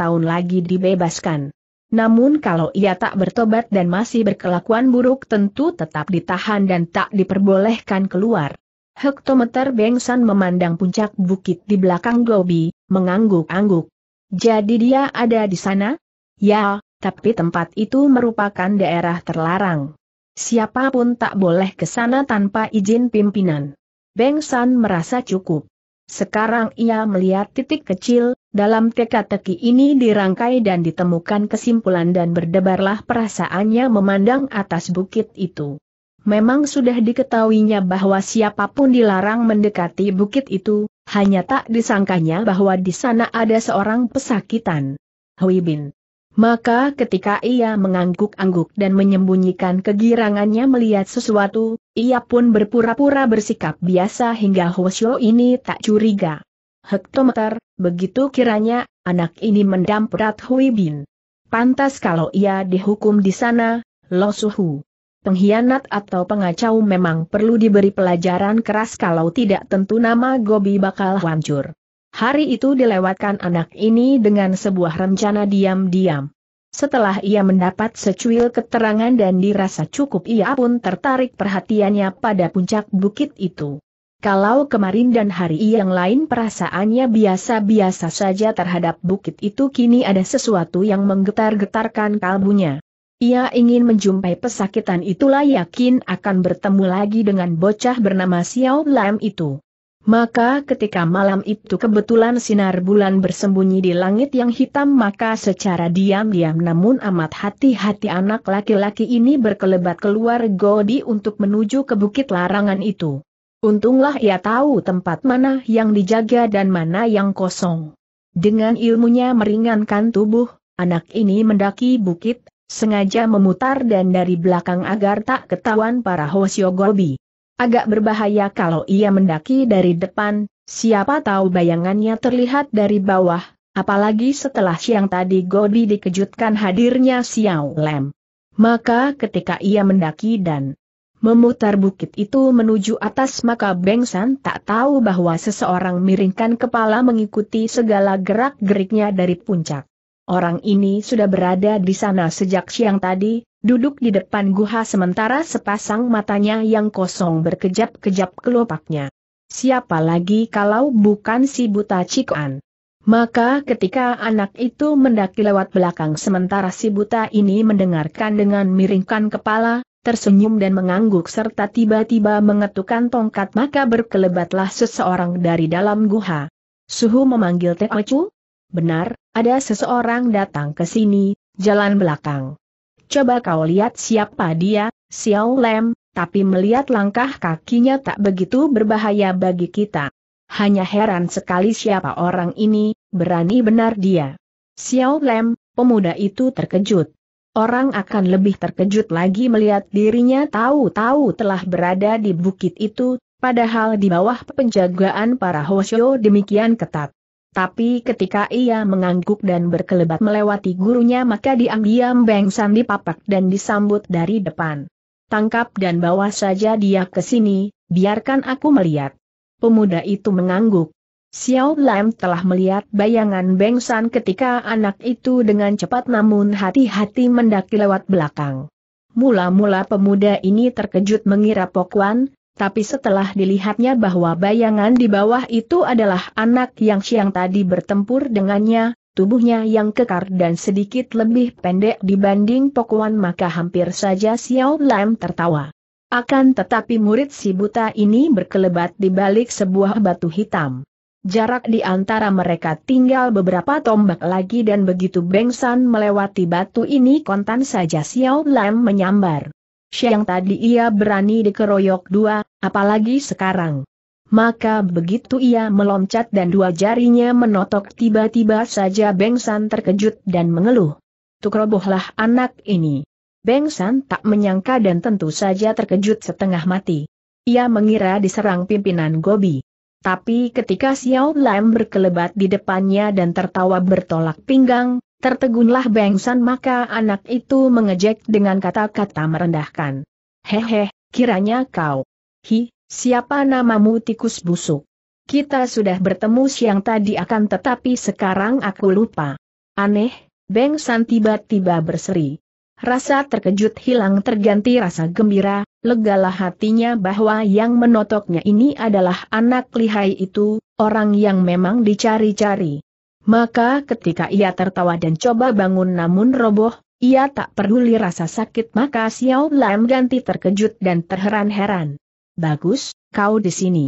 tahun lagi dibebaskan. Namun kalau ia tak bertobat dan masih berkelakuan buruk tentu tetap ditahan dan tak diperbolehkan keluar. Hektometer Bengsan memandang puncak bukit di belakang Gobi, mengangguk-angguk. Jadi dia ada di sana? Ya, tapi tempat itu merupakan daerah terlarang. Siapapun tak boleh ke sana tanpa izin pimpinan. Bengsan merasa cukup. Sekarang ia melihat titik kecil, dalam teka-teki ini dirangkai dan ditemukan kesimpulan dan berdebarlah perasaannya memandang atas bukit itu. Memang sudah diketahuinya bahwa siapapun dilarang mendekati bukit itu, hanya tak disangkanya bahwa di sana ada seorang pesakitan. Hui Bin. Maka ketika ia mengangguk-angguk dan menyembunyikan kegirangannya melihat sesuatu, ia pun berpura-pura bersikap biasa hingga Hosyo ini tak curiga hektometer, begitu kiranya, anak ini mendamperat Hui Bin. Pantas kalau ia dihukum di sana, Lo Suhu. Pengkhianat atau pengacau memang perlu diberi pelajaran keras kalau tidak tentu nama Gobi bakal hancur. Hari itu dilewatkan anak ini dengan sebuah rencana diam-diam. Setelah ia mendapat secuil keterangan dan dirasa cukup ia pun tertarik perhatiannya pada puncak bukit itu. Kalau kemarin dan hari yang lain perasaannya biasa-biasa saja terhadap bukit itu kini ada sesuatu yang menggetar-getarkan kalbunya. Ia ingin menjumpai pesakitan itulah yakin akan bertemu lagi dengan bocah bernama Xiao Lam itu. Maka ketika malam itu kebetulan sinar bulan bersembunyi di langit yang hitam maka secara diam-diam namun amat hati-hati anak laki-laki ini berkelebat keluar godi untuk menuju ke bukit larangan itu. Untunglah ia tahu tempat mana yang dijaga dan mana yang kosong. Dengan ilmunya meringankan tubuh, anak ini mendaki bukit, sengaja memutar dan dari belakang agar tak ketahuan para Gobi. Agak berbahaya kalau ia mendaki dari depan, siapa tahu bayangannya terlihat dari bawah, apalagi setelah siang tadi Gobi dikejutkan hadirnya Xiao Lem. Maka ketika ia mendaki dan memutar bukit itu menuju atas maka Bengsan tak tahu bahwa seseorang miringkan kepala mengikuti segala gerak-geriknya dari puncak. Orang ini sudah berada di sana sejak siang tadi, duduk di depan guha sementara sepasang matanya yang kosong berkejap-kejap kelopaknya. Siapa lagi kalau bukan si buta cikuan? Maka ketika anak itu mendaki lewat belakang sementara si buta ini mendengarkan dengan miringkan kepala, tersenyum dan mengangguk serta tiba-tiba mengetukkan tongkat maka berkelebatlah seseorang dari dalam guha. Suhu memanggil Teocu? Benar, ada seseorang datang ke sini, jalan belakang. Coba kau lihat siapa dia, Xiao Lem, tapi melihat langkah kakinya tak begitu berbahaya bagi kita. Hanya heran sekali siapa orang ini, berani benar dia. Xiao Lem, pemuda itu terkejut. Orang akan lebih terkejut lagi melihat dirinya tahu-tahu telah berada di bukit itu, padahal di bawah penjagaan para Hoshio demikian ketat. Tapi ketika ia mengangguk dan berkelebat melewati gurunya maka diam-diam Beng San dipapak dan disambut dari depan. Tangkap dan bawa saja dia ke sini, biarkan aku melihat. Pemuda itu mengangguk, Xiao Lam telah melihat bayangan Beng San ketika anak itu dengan cepat namun hati-hati mendaki lewat belakang. Mula-mula pemuda ini terkejut mengira Pokwan, tapi setelah dilihatnya bahwa bayangan di bawah itu adalah anak yang siang tadi bertempur dengannya, tubuhnya yang kekar dan sedikit lebih pendek dibanding Pokwan maka hampir saja Xiao Lam tertawa. Akan tetapi murid si buta ini berkelebat di balik sebuah batu hitam. Jarak di antara mereka tinggal beberapa tombak lagi dan begitu Beng San melewati batu ini kontan saja Xiao Lam menyambar. Siang tadi ia berani dikeroyok dua, apalagi sekarang. Maka begitu ia meloncat dan dua jarinya menotok tiba-tiba saja Beng San terkejut dan mengeluh. Tukrobohlah anak ini. Beng San tak menyangka dan tentu saja terkejut setengah mati. Ia mengira diserang pimpinan Gobi. Tapi ketika Xiao Lam berkelebat di depannya dan tertawa bertolak pinggang, tertegunlah Beng San maka anak itu mengejek dengan kata-kata merendahkan. Hehe, kiranya kau. Hi, siapa namamu tikus busuk? Kita sudah bertemu siang tadi akan tetapi sekarang aku lupa. Aneh, Beng San tiba-tiba berseri. Rasa terkejut hilang terganti rasa gembira, legalah hatinya bahwa yang menotoknya ini adalah anak lihai itu, orang yang memang dicari-cari. Maka ketika ia tertawa dan coba bangun namun roboh, ia tak peduli rasa sakit maka Xiao Lam ganti terkejut dan terheran-heran. Bagus, kau di sini.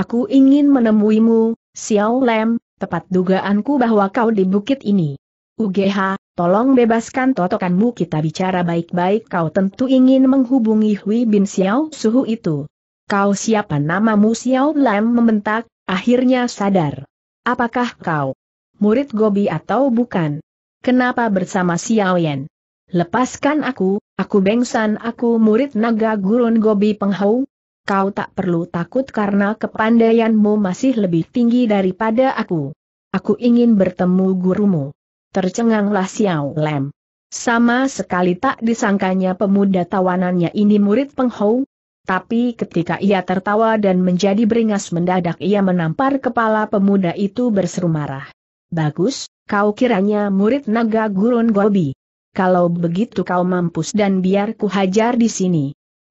Aku ingin menemuimu, Xiao Lam, tepat dugaanku bahwa kau di bukit ini. UGH, tolong bebaskan totokanmu kita bicara baik-baik kau tentu ingin menghubungi Hui Bin Xiao Suhu itu. Kau siapa namamu Xiao Lam membentak, akhirnya sadar. Apakah kau murid Gobi atau bukan? Kenapa bersama Xiao Yan? Lepaskan aku, aku bengsan aku murid naga gurun Gobi Penghau, kau tak perlu takut karena kepandaianmu masih lebih tinggi daripada aku. Aku ingin bertemu gurumu. Tercenganglah Xiao Lem. Sama sekali tak disangkanya pemuda tawanannya ini murid penghou. Tapi ketika ia tertawa dan menjadi beringas mendadak ia menampar kepala pemuda itu berseru marah. Bagus, kau kiranya murid naga gurun Gobi. Kalau begitu kau mampus dan biar ku hajar di sini.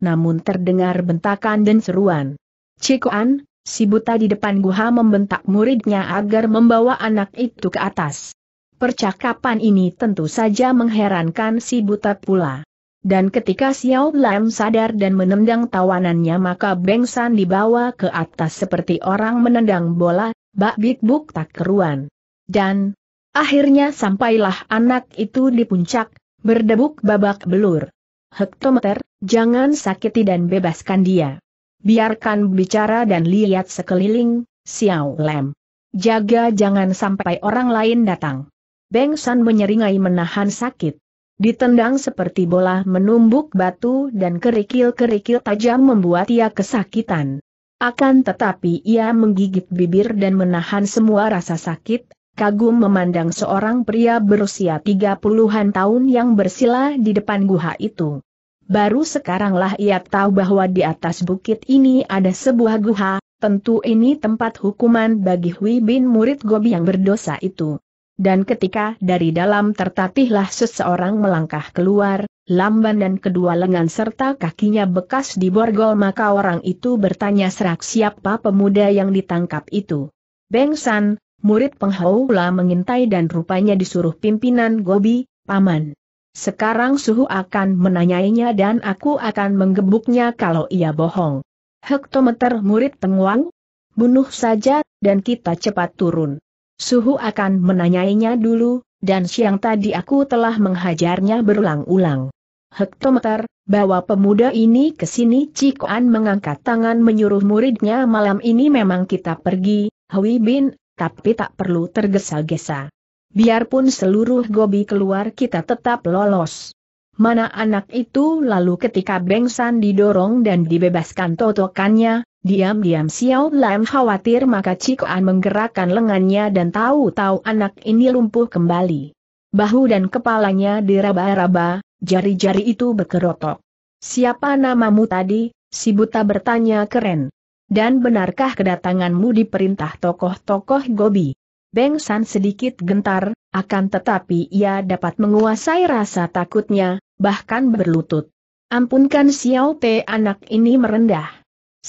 Namun terdengar bentakan dan seruan. Cikuan, si buta di depan guha membentak muridnya agar membawa anak itu ke atas. Percakapan ini tentu saja mengherankan si buta pula. Dan ketika Xiao Lam sadar dan menendang tawanannya maka Beng San dibawa ke atas seperti orang menendang bola, bak bik buk tak keruan. Dan, akhirnya sampailah anak itu di puncak, berdebuk babak belur. Hektometer, jangan sakiti dan bebaskan dia. Biarkan bicara dan lihat sekeliling, Xiao Lam. Jaga jangan sampai orang lain datang. Beng San menyeringai menahan sakit. Ditendang seperti bola menumbuk batu dan kerikil-kerikil tajam membuat ia kesakitan. Akan tetapi ia menggigit bibir dan menahan semua rasa sakit, kagum memandang seorang pria berusia 30-an tahun yang bersila di depan guha itu. Baru sekaranglah ia tahu bahwa di atas bukit ini ada sebuah guha, tentu ini tempat hukuman bagi Hui bin murid Gobi yang berdosa itu. Dan ketika dari dalam tertatihlah seseorang melangkah keluar, lamban dan kedua lengan serta kakinya bekas diborgol maka orang itu bertanya serak siapa pemuda yang ditangkap itu. Beng San, murid penghaula mengintai dan rupanya disuruh pimpinan Gobi, Paman. Sekarang suhu akan menanyainya dan aku akan menggebuknya kalau ia bohong. Hektometer murid penguang? Bunuh saja, dan kita cepat turun. Suhu akan menanyainya dulu, dan siang tadi aku telah menghajarnya berulang-ulang. Hektometer, bawa pemuda ini ke sini Cikoan mengangkat tangan menyuruh muridnya malam ini memang kita pergi, Hui Bin, tapi tak perlu tergesa-gesa. Biarpun seluruh gobi keluar kita tetap lolos. Mana anak itu lalu ketika Bengsan didorong dan dibebaskan totokannya, Diam-diam Xiao Lam khawatir maka Cikoan menggerakkan lengannya dan tahu-tahu anak ini lumpuh kembali. Bahu dan kepalanya diraba-raba, jari-jari itu berkerotok. Siapa namamu tadi? Si buta bertanya keren. Dan benarkah kedatanganmu diperintah tokoh-tokoh Gobi? Beng San sedikit gentar, akan tetapi ia dapat menguasai rasa takutnya, bahkan berlutut. Ampunkan Xiao Te anak ini merendah.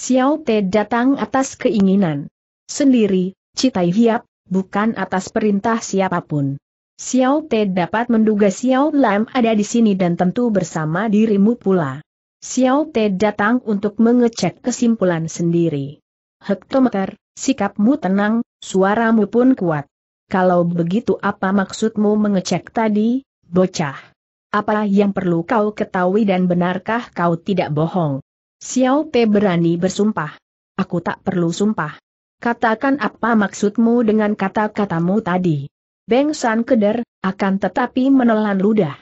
Xiao Te datang atas keinginan sendiri, Citai Hiap, bukan atas perintah siapapun. Xiao Te dapat menduga Xiao Lam ada di sini dan tentu bersama dirimu pula. Xiao Te datang untuk mengecek kesimpulan sendiri. Hektometer, sikapmu tenang, suaramu pun kuat. Kalau begitu apa maksudmu mengecek tadi, bocah? Apa yang perlu kau ketahui dan benarkah kau tidak bohong? Xiao Pe berani bersumpah. Aku tak perlu sumpah. Katakan apa maksudmu dengan kata-katamu tadi. Beng San keder, akan tetapi menelan ludah.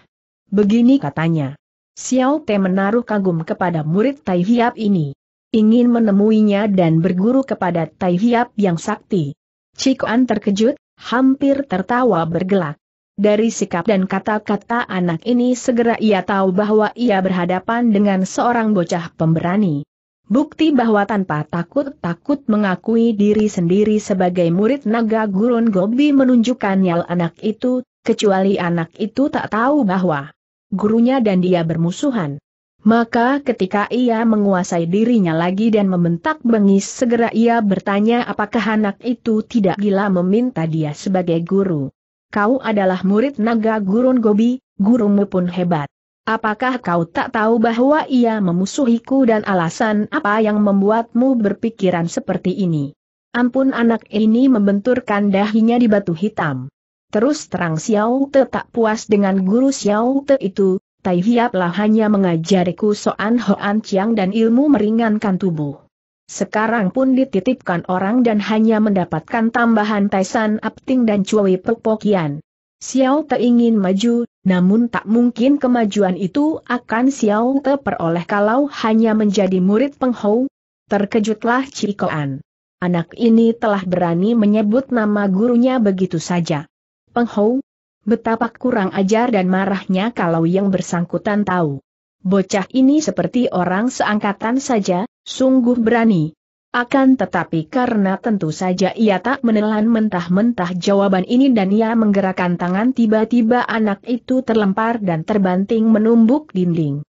Begini katanya. Xiao Pe menaruh kagum kepada murid Tai Hiap ini. Ingin menemuinya dan berguru kepada Tai Hiap yang sakti. Cikuan terkejut, hampir tertawa bergelak. Dari sikap dan kata-kata anak ini segera ia tahu bahwa ia berhadapan dengan seorang bocah pemberani. Bukti bahwa tanpa takut-takut mengakui diri sendiri sebagai murid naga gurun Gobi menunjukkan nyal anak itu, kecuali anak itu tak tahu bahwa gurunya dan dia bermusuhan. Maka ketika ia menguasai dirinya lagi dan membentak bengis segera ia bertanya apakah anak itu tidak gila meminta dia sebagai guru kau adalah murid naga gurun Gobi, gurumu pun hebat. Apakah kau tak tahu bahwa ia memusuhiku dan alasan apa yang membuatmu berpikiran seperti ini? Ampun anak ini membenturkan dahinya di batu hitam. Terus terang Xiao Te tak puas dengan guru Xiao Te itu, Tai Hiap lah hanya mengajariku soan Hoan Chiang dan ilmu meringankan tubuh. Sekarang pun dititipkan orang dan hanya mendapatkan tambahan Taisan Apting dan Cui Pepokian. Xiao Te ingin maju, namun tak mungkin kemajuan itu akan Xiao Te peroleh kalau hanya menjadi murid penghou. Terkejutlah Cikoan. Anak ini telah berani menyebut nama gurunya begitu saja. Penghou, betapa kurang ajar dan marahnya kalau yang bersangkutan tahu. Bocah ini seperti orang seangkatan saja, Sungguh berani. Akan tetapi karena tentu saja ia tak menelan mentah-mentah jawaban ini dan ia menggerakkan tangan tiba-tiba anak itu terlempar dan terbanting menumbuk dinding.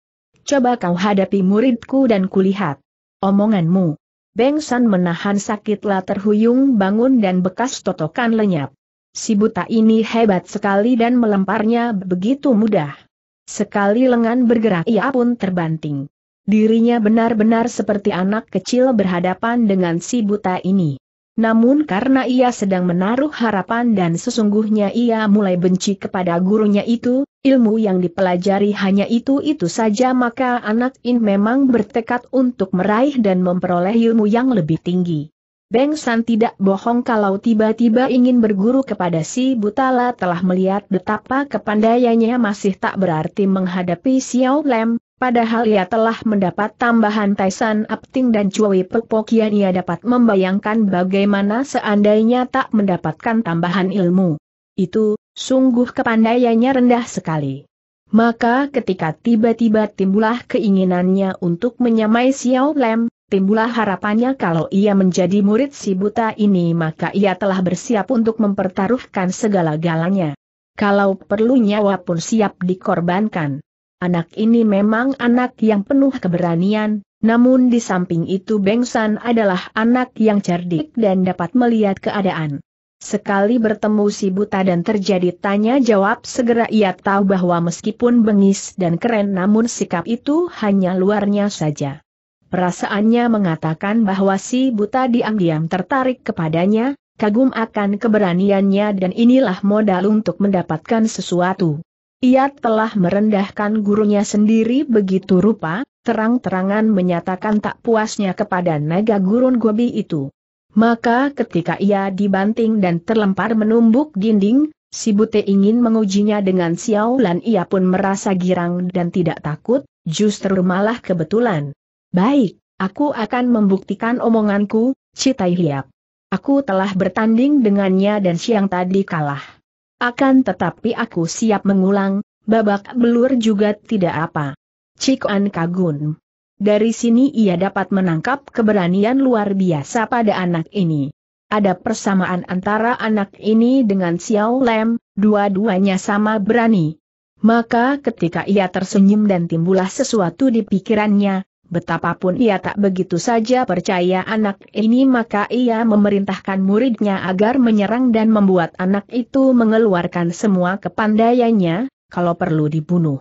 Coba kau hadapi muridku dan kulihat. Omonganmu. Bengsan menahan sakitlah terhuyung bangun dan bekas totokan lenyap. Si buta ini hebat sekali dan melemparnya begitu mudah. Sekali lengan bergerak ia pun terbanting. Dirinya benar-benar seperti anak kecil berhadapan dengan si buta ini. Namun karena ia sedang menaruh harapan dan sesungguhnya ia mulai benci kepada gurunya itu, ilmu yang dipelajari hanya itu-itu saja maka anak ini memang bertekad untuk meraih dan memperoleh ilmu yang lebih tinggi. Beng San tidak bohong kalau tiba-tiba ingin berguru kepada si Butala telah melihat betapa kepandaiannya masih tak berarti menghadapi Xiao Lem, Padahal ia telah mendapat tambahan Taisan Apting dan Cui Pepokian ia dapat membayangkan bagaimana seandainya tak mendapatkan tambahan ilmu. Itu, sungguh kepandaiannya rendah sekali. Maka ketika tiba-tiba timbulah keinginannya untuk menyamai Xiao Lem, timbulah harapannya kalau ia menjadi murid si buta ini maka ia telah bersiap untuk mempertaruhkan segala galanya. Kalau perlu nyawa pun siap dikorbankan. Anak ini memang anak yang penuh keberanian, namun di samping itu Bengsan adalah anak yang cerdik dan dapat melihat keadaan. Sekali bertemu si buta dan terjadi tanya jawab segera ia tahu bahwa meskipun bengis dan keren namun sikap itu hanya luarnya saja. Perasaannya mengatakan bahwa si buta diam-diam tertarik kepadanya, kagum akan keberaniannya dan inilah modal untuk mendapatkan sesuatu. Ia telah merendahkan gurunya sendiri begitu rupa, terang-terangan menyatakan tak puasnya kepada naga gurun gobi itu. Maka ketika ia dibanting dan terlempar menumbuk dinding, si bute ingin mengujinya dengan siaulan ia pun merasa girang dan tidak takut, justru malah kebetulan. Baik, aku akan membuktikan omonganku, Citai Hiap. Aku telah bertanding dengannya dan siang tadi kalah. Akan tetapi aku siap mengulang, babak belur juga tidak apa. Cik kagum. Dari sini ia dapat menangkap keberanian luar biasa pada anak ini. Ada persamaan antara anak ini dengan Xiao Lem, dua-duanya sama berani. Maka ketika ia tersenyum dan timbullah sesuatu di pikirannya, Betapapun ia tak begitu saja percaya anak ini maka ia memerintahkan muridnya agar menyerang dan membuat anak itu mengeluarkan semua kepandaiannya, kalau perlu dibunuh.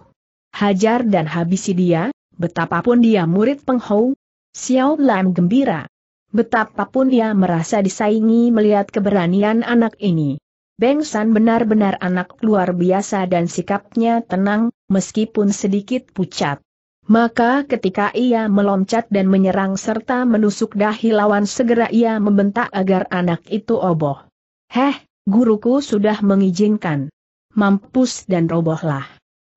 Hajar dan habisi dia, betapapun dia murid penghou, Xiao Lam gembira. Betapapun ia merasa disaingi melihat keberanian anak ini. Beng San benar-benar anak luar biasa dan sikapnya tenang, meskipun sedikit pucat. Maka ketika ia meloncat dan menyerang serta menusuk dahi lawan segera ia membentak agar anak itu oboh. Heh, guruku sudah mengizinkan. Mampus dan robohlah.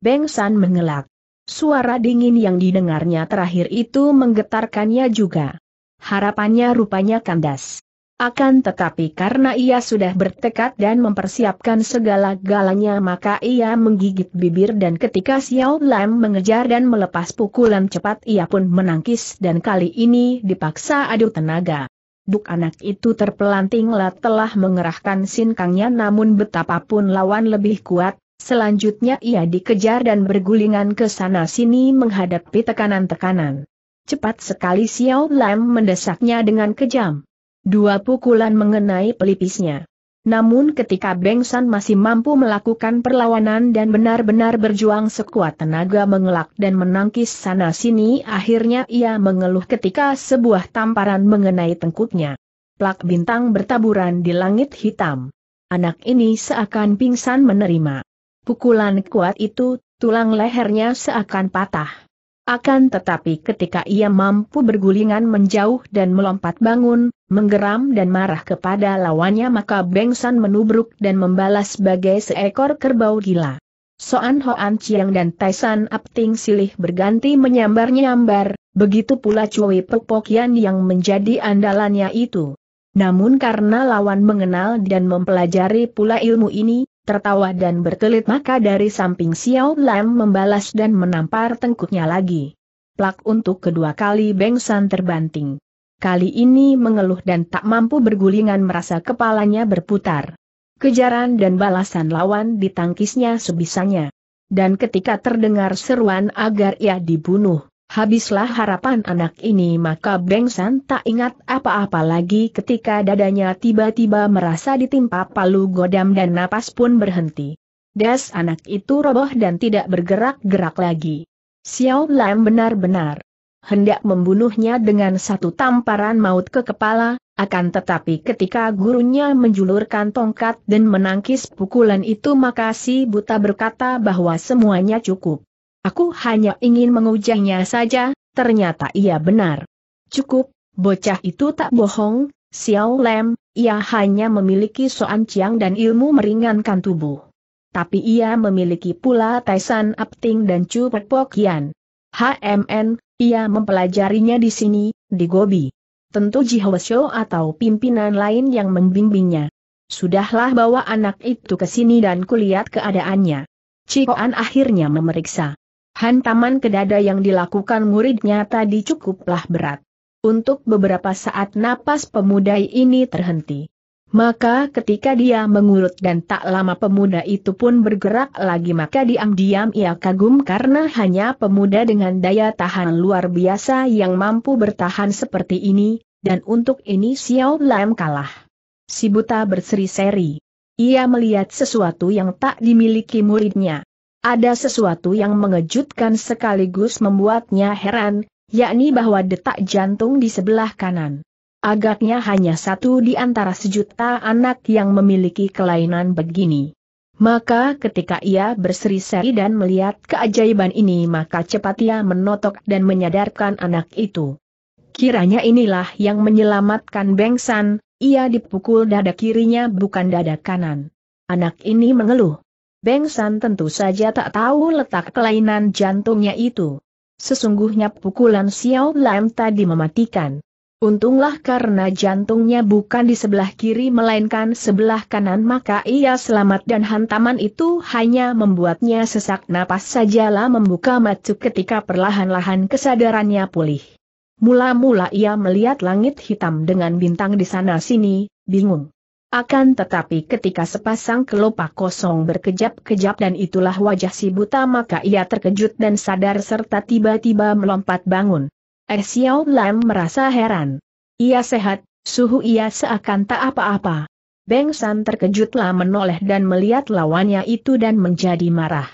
Beng San mengelak. Suara dingin yang didengarnya terakhir itu menggetarkannya juga. Harapannya rupanya kandas. Akan tetapi karena ia sudah bertekad dan mempersiapkan segala galanya maka ia menggigit bibir dan ketika Xiao Lam mengejar dan melepas pukulan cepat ia pun menangkis dan kali ini dipaksa adu tenaga. Buk anak itu terpelantinglah telah mengerahkan sinkangnya namun betapapun lawan lebih kuat, selanjutnya ia dikejar dan bergulingan ke sana sini menghadapi tekanan-tekanan. Cepat sekali Xiao Lam mendesaknya dengan kejam. Dua pukulan mengenai pelipisnya. Namun ketika Beng San masih mampu melakukan perlawanan dan benar-benar berjuang sekuat tenaga mengelak dan menangkis sana-sini akhirnya ia mengeluh ketika sebuah tamparan mengenai tengkuknya. Plak bintang bertaburan di langit hitam. Anak ini seakan pingsan menerima. Pukulan kuat itu, tulang lehernya seakan patah. Akan tetapi ketika ia mampu bergulingan menjauh dan melompat bangun, menggeram dan marah kepada lawannya maka San menubruk dan membalas sebagai seekor kerbau gila. Soan Hoan Chiang dan Taisan Apting silih berganti menyambar-nyambar, begitu pula Cui Pepokian yang menjadi andalannya itu. Namun karena lawan mengenal dan mempelajari pula ilmu ini, tertawa dan bertelit maka dari samping Xiao Lam membalas dan menampar tengkuknya lagi. Plak untuk kedua kali Beng San terbanting. Kali ini mengeluh dan tak mampu bergulingan merasa kepalanya berputar. Kejaran dan balasan lawan ditangkisnya sebisanya. Dan ketika terdengar seruan agar ia dibunuh, Habislah harapan anak ini maka Beng San tak ingat apa-apa lagi ketika dadanya tiba-tiba merasa ditimpa palu godam dan napas pun berhenti. Das anak itu roboh dan tidak bergerak-gerak lagi. Xiao Lam benar-benar hendak membunuhnya dengan satu tamparan maut ke kepala, akan tetapi ketika gurunya menjulurkan tongkat dan menangkis pukulan itu maka si buta berkata bahwa semuanya cukup. Aku hanya ingin mengujinya saja, ternyata ia benar. Cukup, bocah itu tak bohong, Xiao Lem, ia hanya memiliki soan ciang dan ilmu meringankan tubuh. Tapi ia memiliki pula Taisan Apting dan Chu Pekpokian. HMN, ia mempelajarinya di sini, di Gobi. Tentu Show atau pimpinan lain yang membimbingnya. Sudahlah bawa anak itu ke sini dan kulihat keadaannya. Cikoan akhirnya memeriksa. Hantaman ke dada yang dilakukan muridnya tadi cukuplah berat. Untuk beberapa saat napas pemuda ini terhenti. Maka ketika dia mengurut dan tak lama pemuda itu pun bergerak lagi maka diam-diam ia kagum karena hanya pemuda dengan daya tahan luar biasa yang mampu bertahan seperti ini, dan untuk ini Xiao Lam kalah. Si buta berseri-seri. Ia melihat sesuatu yang tak dimiliki muridnya. Ada sesuatu yang mengejutkan sekaligus membuatnya heran, yakni bahwa detak jantung di sebelah kanan. Agaknya hanya satu di antara sejuta anak yang memiliki kelainan begini. Maka ketika ia berseri-seri dan melihat keajaiban ini maka cepat ia menotok dan menyadarkan anak itu. Kiranya inilah yang menyelamatkan Bengsan, ia dipukul dada kirinya bukan dada kanan. Anak ini mengeluh. Beng San tentu saja tak tahu letak kelainan jantungnya itu. Sesungguhnya pukulan Xiao Lam tadi mematikan. Untunglah karena jantungnya bukan di sebelah kiri melainkan sebelah kanan maka ia selamat dan hantaman itu hanya membuatnya sesak napas sajalah membuka mata ketika perlahan-lahan kesadarannya pulih. Mula-mula ia melihat langit hitam dengan bintang di sana-sini, bingung. Akan tetapi ketika sepasang kelopak kosong berkejap-kejap dan itulah wajah si buta maka ia terkejut dan sadar serta tiba-tiba melompat bangun. Er Xiao Lam merasa heran. Ia sehat, suhu ia seakan tak apa-apa. Beng San terkejutlah menoleh dan melihat lawannya itu dan menjadi marah.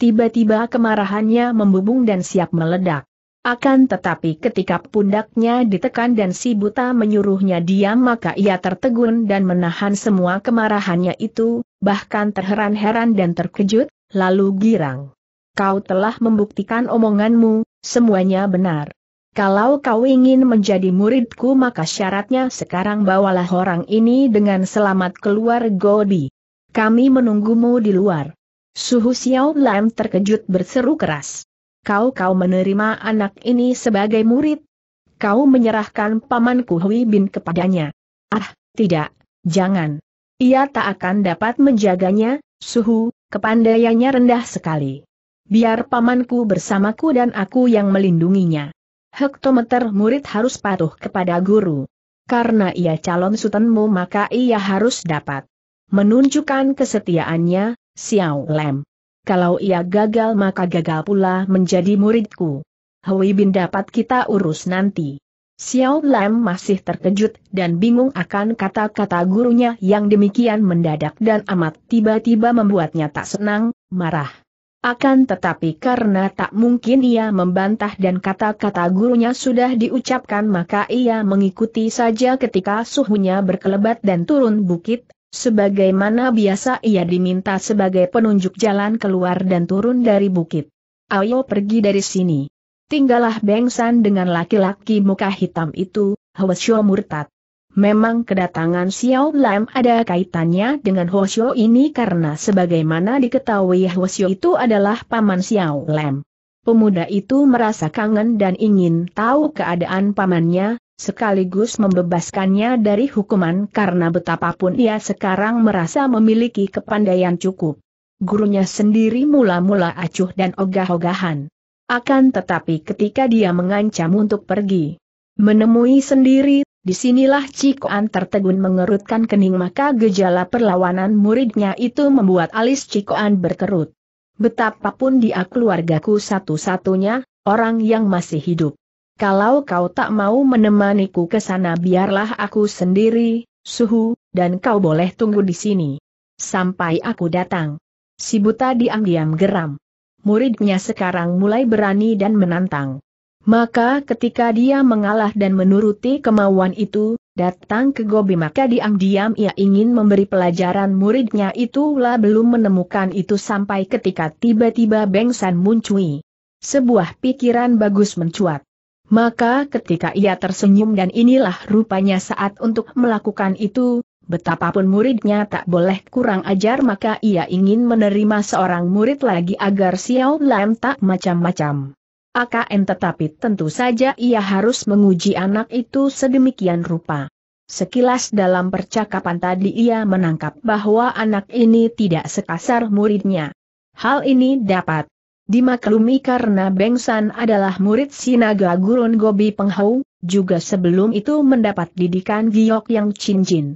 Tiba-tiba kemarahannya membubung dan siap meledak. Akan tetapi ketika pundaknya ditekan dan si buta menyuruhnya diam maka ia tertegun dan menahan semua kemarahannya itu, bahkan terheran-heran dan terkejut, lalu girang. Kau telah membuktikan omonganmu, semuanya benar. Kalau kau ingin menjadi muridku maka syaratnya sekarang bawalah orang ini dengan selamat keluar Godi. Kami menunggumu di luar. Suhu Xiao Lam terkejut berseru keras kau-kau menerima anak ini sebagai murid? Kau menyerahkan pamanku Hui Bin kepadanya. Ah, tidak, jangan. Ia tak akan dapat menjaganya, suhu, kepandaiannya rendah sekali. Biar pamanku bersamaku dan aku yang melindunginya. Hektometer murid harus patuh kepada guru. Karena ia calon sutenmu maka ia harus dapat menunjukkan kesetiaannya, Xiao Lem kalau ia gagal maka gagal pula menjadi muridku. Hui Bin dapat kita urus nanti. Xiao Lam masih terkejut dan bingung akan kata-kata gurunya yang demikian mendadak dan amat tiba-tiba membuatnya tak senang, marah. Akan tetapi karena tak mungkin ia membantah dan kata-kata gurunya sudah diucapkan maka ia mengikuti saja ketika suhunya berkelebat dan turun bukit, Sebagaimana biasa ia diminta sebagai penunjuk jalan keluar dan turun dari bukit. Ayo pergi dari sini. Tinggallah Bengsan dengan laki-laki muka hitam itu, Hwasyo murtad. Memang kedatangan Xiao Lam ada kaitannya dengan Hwasyo ini karena sebagaimana diketahui Hwasyo itu adalah paman Xiao Lam. Pemuda itu merasa kangen dan ingin tahu keadaan pamannya, sekaligus membebaskannya dari hukuman karena betapapun ia sekarang merasa memiliki kepandaian cukup. Gurunya sendiri mula-mula acuh dan ogah-ogahan. Akan tetapi ketika dia mengancam untuk pergi, menemui sendiri, disinilah Cikoan tertegun mengerutkan kening maka gejala perlawanan muridnya itu membuat alis Cikoan berkerut. Betapapun dia keluargaku satu-satunya, orang yang masih hidup. Kalau kau tak mau menemaniku ke sana biarlah aku sendiri, suhu, dan kau boleh tunggu di sini. Sampai aku datang. Si buta diam-diam geram. Muridnya sekarang mulai berani dan menantang. Maka ketika dia mengalah dan menuruti kemauan itu, datang ke Gobi maka diam-diam ia ingin memberi pelajaran muridnya itulah belum menemukan itu sampai ketika tiba-tiba bengsan muncui. Sebuah pikiran bagus mencuat. Maka ketika ia tersenyum dan inilah rupanya saat untuk melakukan itu, betapapun muridnya tak boleh kurang ajar maka ia ingin menerima seorang murid lagi agar Xiao Lam tak macam-macam. AKN tetapi tentu saja ia harus menguji anak itu sedemikian rupa. Sekilas dalam percakapan tadi ia menangkap bahwa anak ini tidak sekasar muridnya. Hal ini dapat Dimaklumi karena Beng San adalah murid Sinaga Gurun Gobi Penghau, juga sebelum itu mendapat didikan Giok Yang Cincin.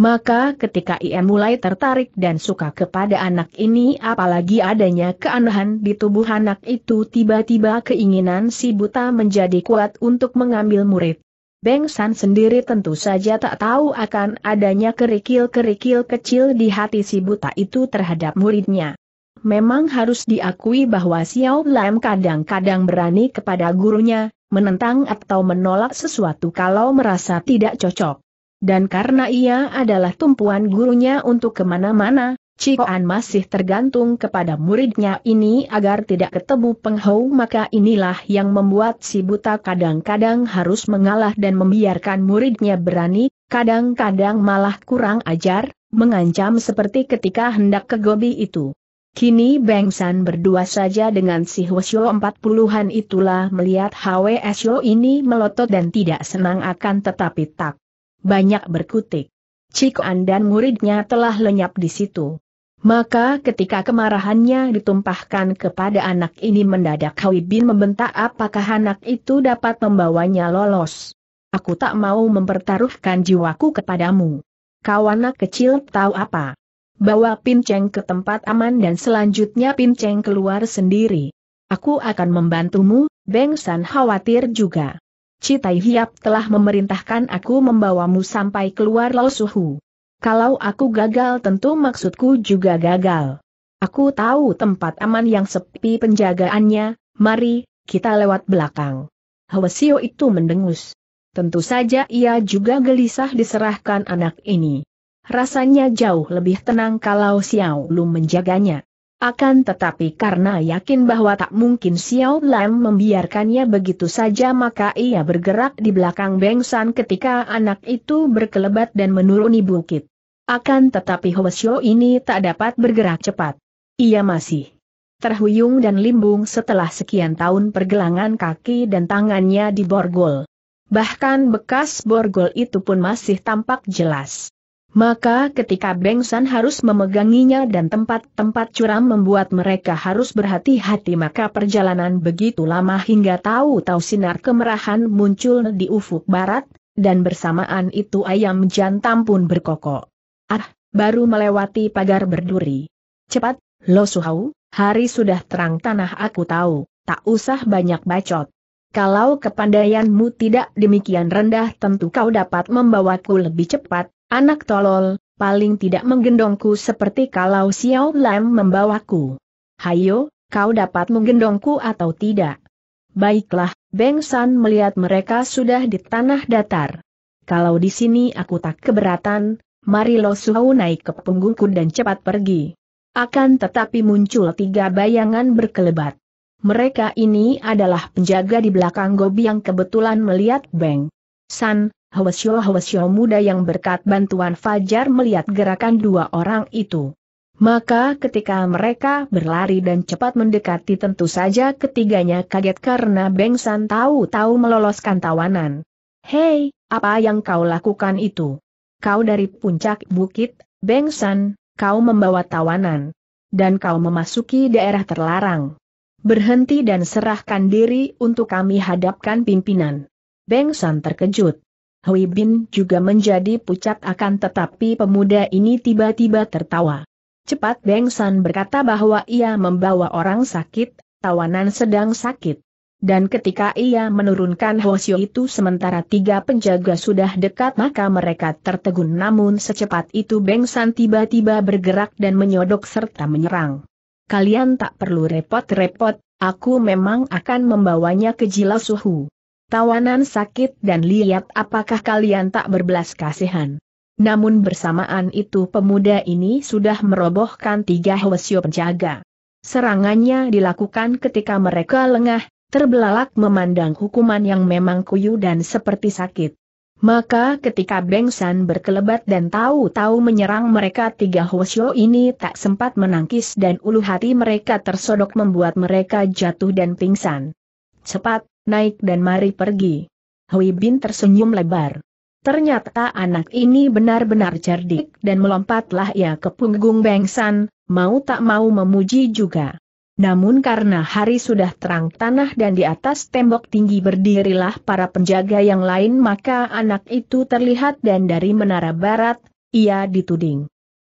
Maka ketika ia mulai tertarik dan suka kepada anak ini apalagi adanya keanehan di tubuh anak itu tiba-tiba keinginan si buta menjadi kuat untuk mengambil murid. Beng San sendiri tentu saja tak tahu akan adanya kerikil-kerikil kecil di hati si buta itu terhadap muridnya. Memang harus diakui bahwa Xiao Lam kadang-kadang berani kepada gurunya, menentang atau menolak sesuatu kalau merasa tidak cocok. Dan karena ia adalah tumpuan gurunya untuk kemana-mana, Cikoan masih tergantung kepada muridnya ini agar tidak ketemu penghau maka inilah yang membuat si buta kadang-kadang harus mengalah dan membiarkan muridnya berani, kadang-kadang malah kurang ajar, mengancam seperti ketika hendak ke Gobi itu. Kini Beng San berdua saja dengan si Hwasyo empat puluhan itulah melihat HWSyo ini melotot dan tidak senang akan tetapi tak banyak berkutik. Cik dan muridnya telah lenyap di situ. Maka ketika kemarahannya ditumpahkan kepada anak ini mendadak Hwi bin membentak apakah anak itu dapat membawanya lolos. Aku tak mau mempertaruhkan jiwaku kepadamu. Kau anak kecil tahu apa? bawa Pinceng ke tempat aman dan selanjutnya Pinceng keluar sendiri. Aku akan membantumu, Beng San khawatir juga. Citai Hiap telah memerintahkan aku membawamu sampai keluar Lao Suhu. Kalau aku gagal tentu maksudku juga gagal. Aku tahu tempat aman yang sepi penjagaannya, mari, kita lewat belakang. Hwasio itu mendengus. Tentu saja ia juga gelisah diserahkan anak ini. Rasanya jauh lebih tenang kalau Xiao Lum menjaganya. Akan tetapi karena yakin bahwa tak mungkin Xiao Lam membiarkannya begitu saja maka ia bergerak di belakang Beng San ketika anak itu berkelebat dan menuruni bukit. Akan tetapi Xiao ini tak dapat bergerak cepat. Ia masih terhuyung dan limbung setelah sekian tahun pergelangan kaki dan tangannya di borgol. Bahkan bekas borgol itu pun masih tampak jelas. Maka ketika Bengsan harus memeganginya dan tempat-tempat curam membuat mereka harus berhati-hati maka perjalanan begitu lama hingga tahu-tahu sinar kemerahan muncul di ufuk barat, dan bersamaan itu ayam jantan pun berkokok. Ah, baru melewati pagar berduri. Cepat, Lo Suhau, hari sudah terang tanah aku tahu, tak usah banyak bacot. Kalau kepandaianmu tidak demikian rendah tentu kau dapat membawaku lebih cepat, Anak tolol, paling tidak menggendongku seperti kalau Xiao Lam membawaku. Hayo, kau dapat menggendongku atau tidak? Baiklah, Beng San melihat mereka sudah di tanah datar. Kalau di sini aku tak keberatan, mari Lo Suhau naik ke punggungku dan cepat pergi. Akan tetapi muncul tiga bayangan berkelebat. Mereka ini adalah penjaga di belakang Gobi yang kebetulan melihat Beng San, Hwasyo-hwasyo muda yang berkat bantuan Fajar melihat gerakan dua orang itu. Maka ketika mereka berlari dan cepat mendekati tentu saja ketiganya kaget karena Bengsan tahu-tahu meloloskan tawanan. Hei, apa yang kau lakukan itu? Kau dari puncak bukit, Bengsan, kau membawa tawanan. Dan kau memasuki daerah terlarang. Berhenti dan serahkan diri untuk kami hadapkan pimpinan. Bengsan terkejut. Hui Bin juga menjadi pucat akan tetapi pemuda ini tiba-tiba tertawa. Cepat Beng San berkata bahwa ia membawa orang sakit, tawanan sedang sakit. Dan ketika ia menurunkan Hoshio itu sementara tiga penjaga sudah dekat maka mereka tertegun namun secepat itu Beng San tiba-tiba bergerak dan menyodok serta menyerang. Kalian tak perlu repot-repot, aku memang akan membawanya ke Jilau Suhu tawanan sakit dan lihat apakah kalian tak berbelas kasihan. Namun bersamaan itu pemuda ini sudah merobohkan tiga hwasyo penjaga. Serangannya dilakukan ketika mereka lengah, terbelalak memandang hukuman yang memang kuyu dan seperti sakit. Maka ketika Bengsan berkelebat dan tahu-tahu menyerang mereka tiga Hwasyo ini tak sempat menangkis dan ulu hati mereka tersodok membuat mereka jatuh dan pingsan. Cepat, naik dan mari pergi. Hui Bin tersenyum lebar. Ternyata anak ini benar-benar cerdik dan melompatlah ia ke punggung Bengsan, mau tak mau memuji juga. Namun karena hari sudah terang tanah dan di atas tembok tinggi berdirilah para penjaga yang lain maka anak itu terlihat dan dari menara barat, ia dituding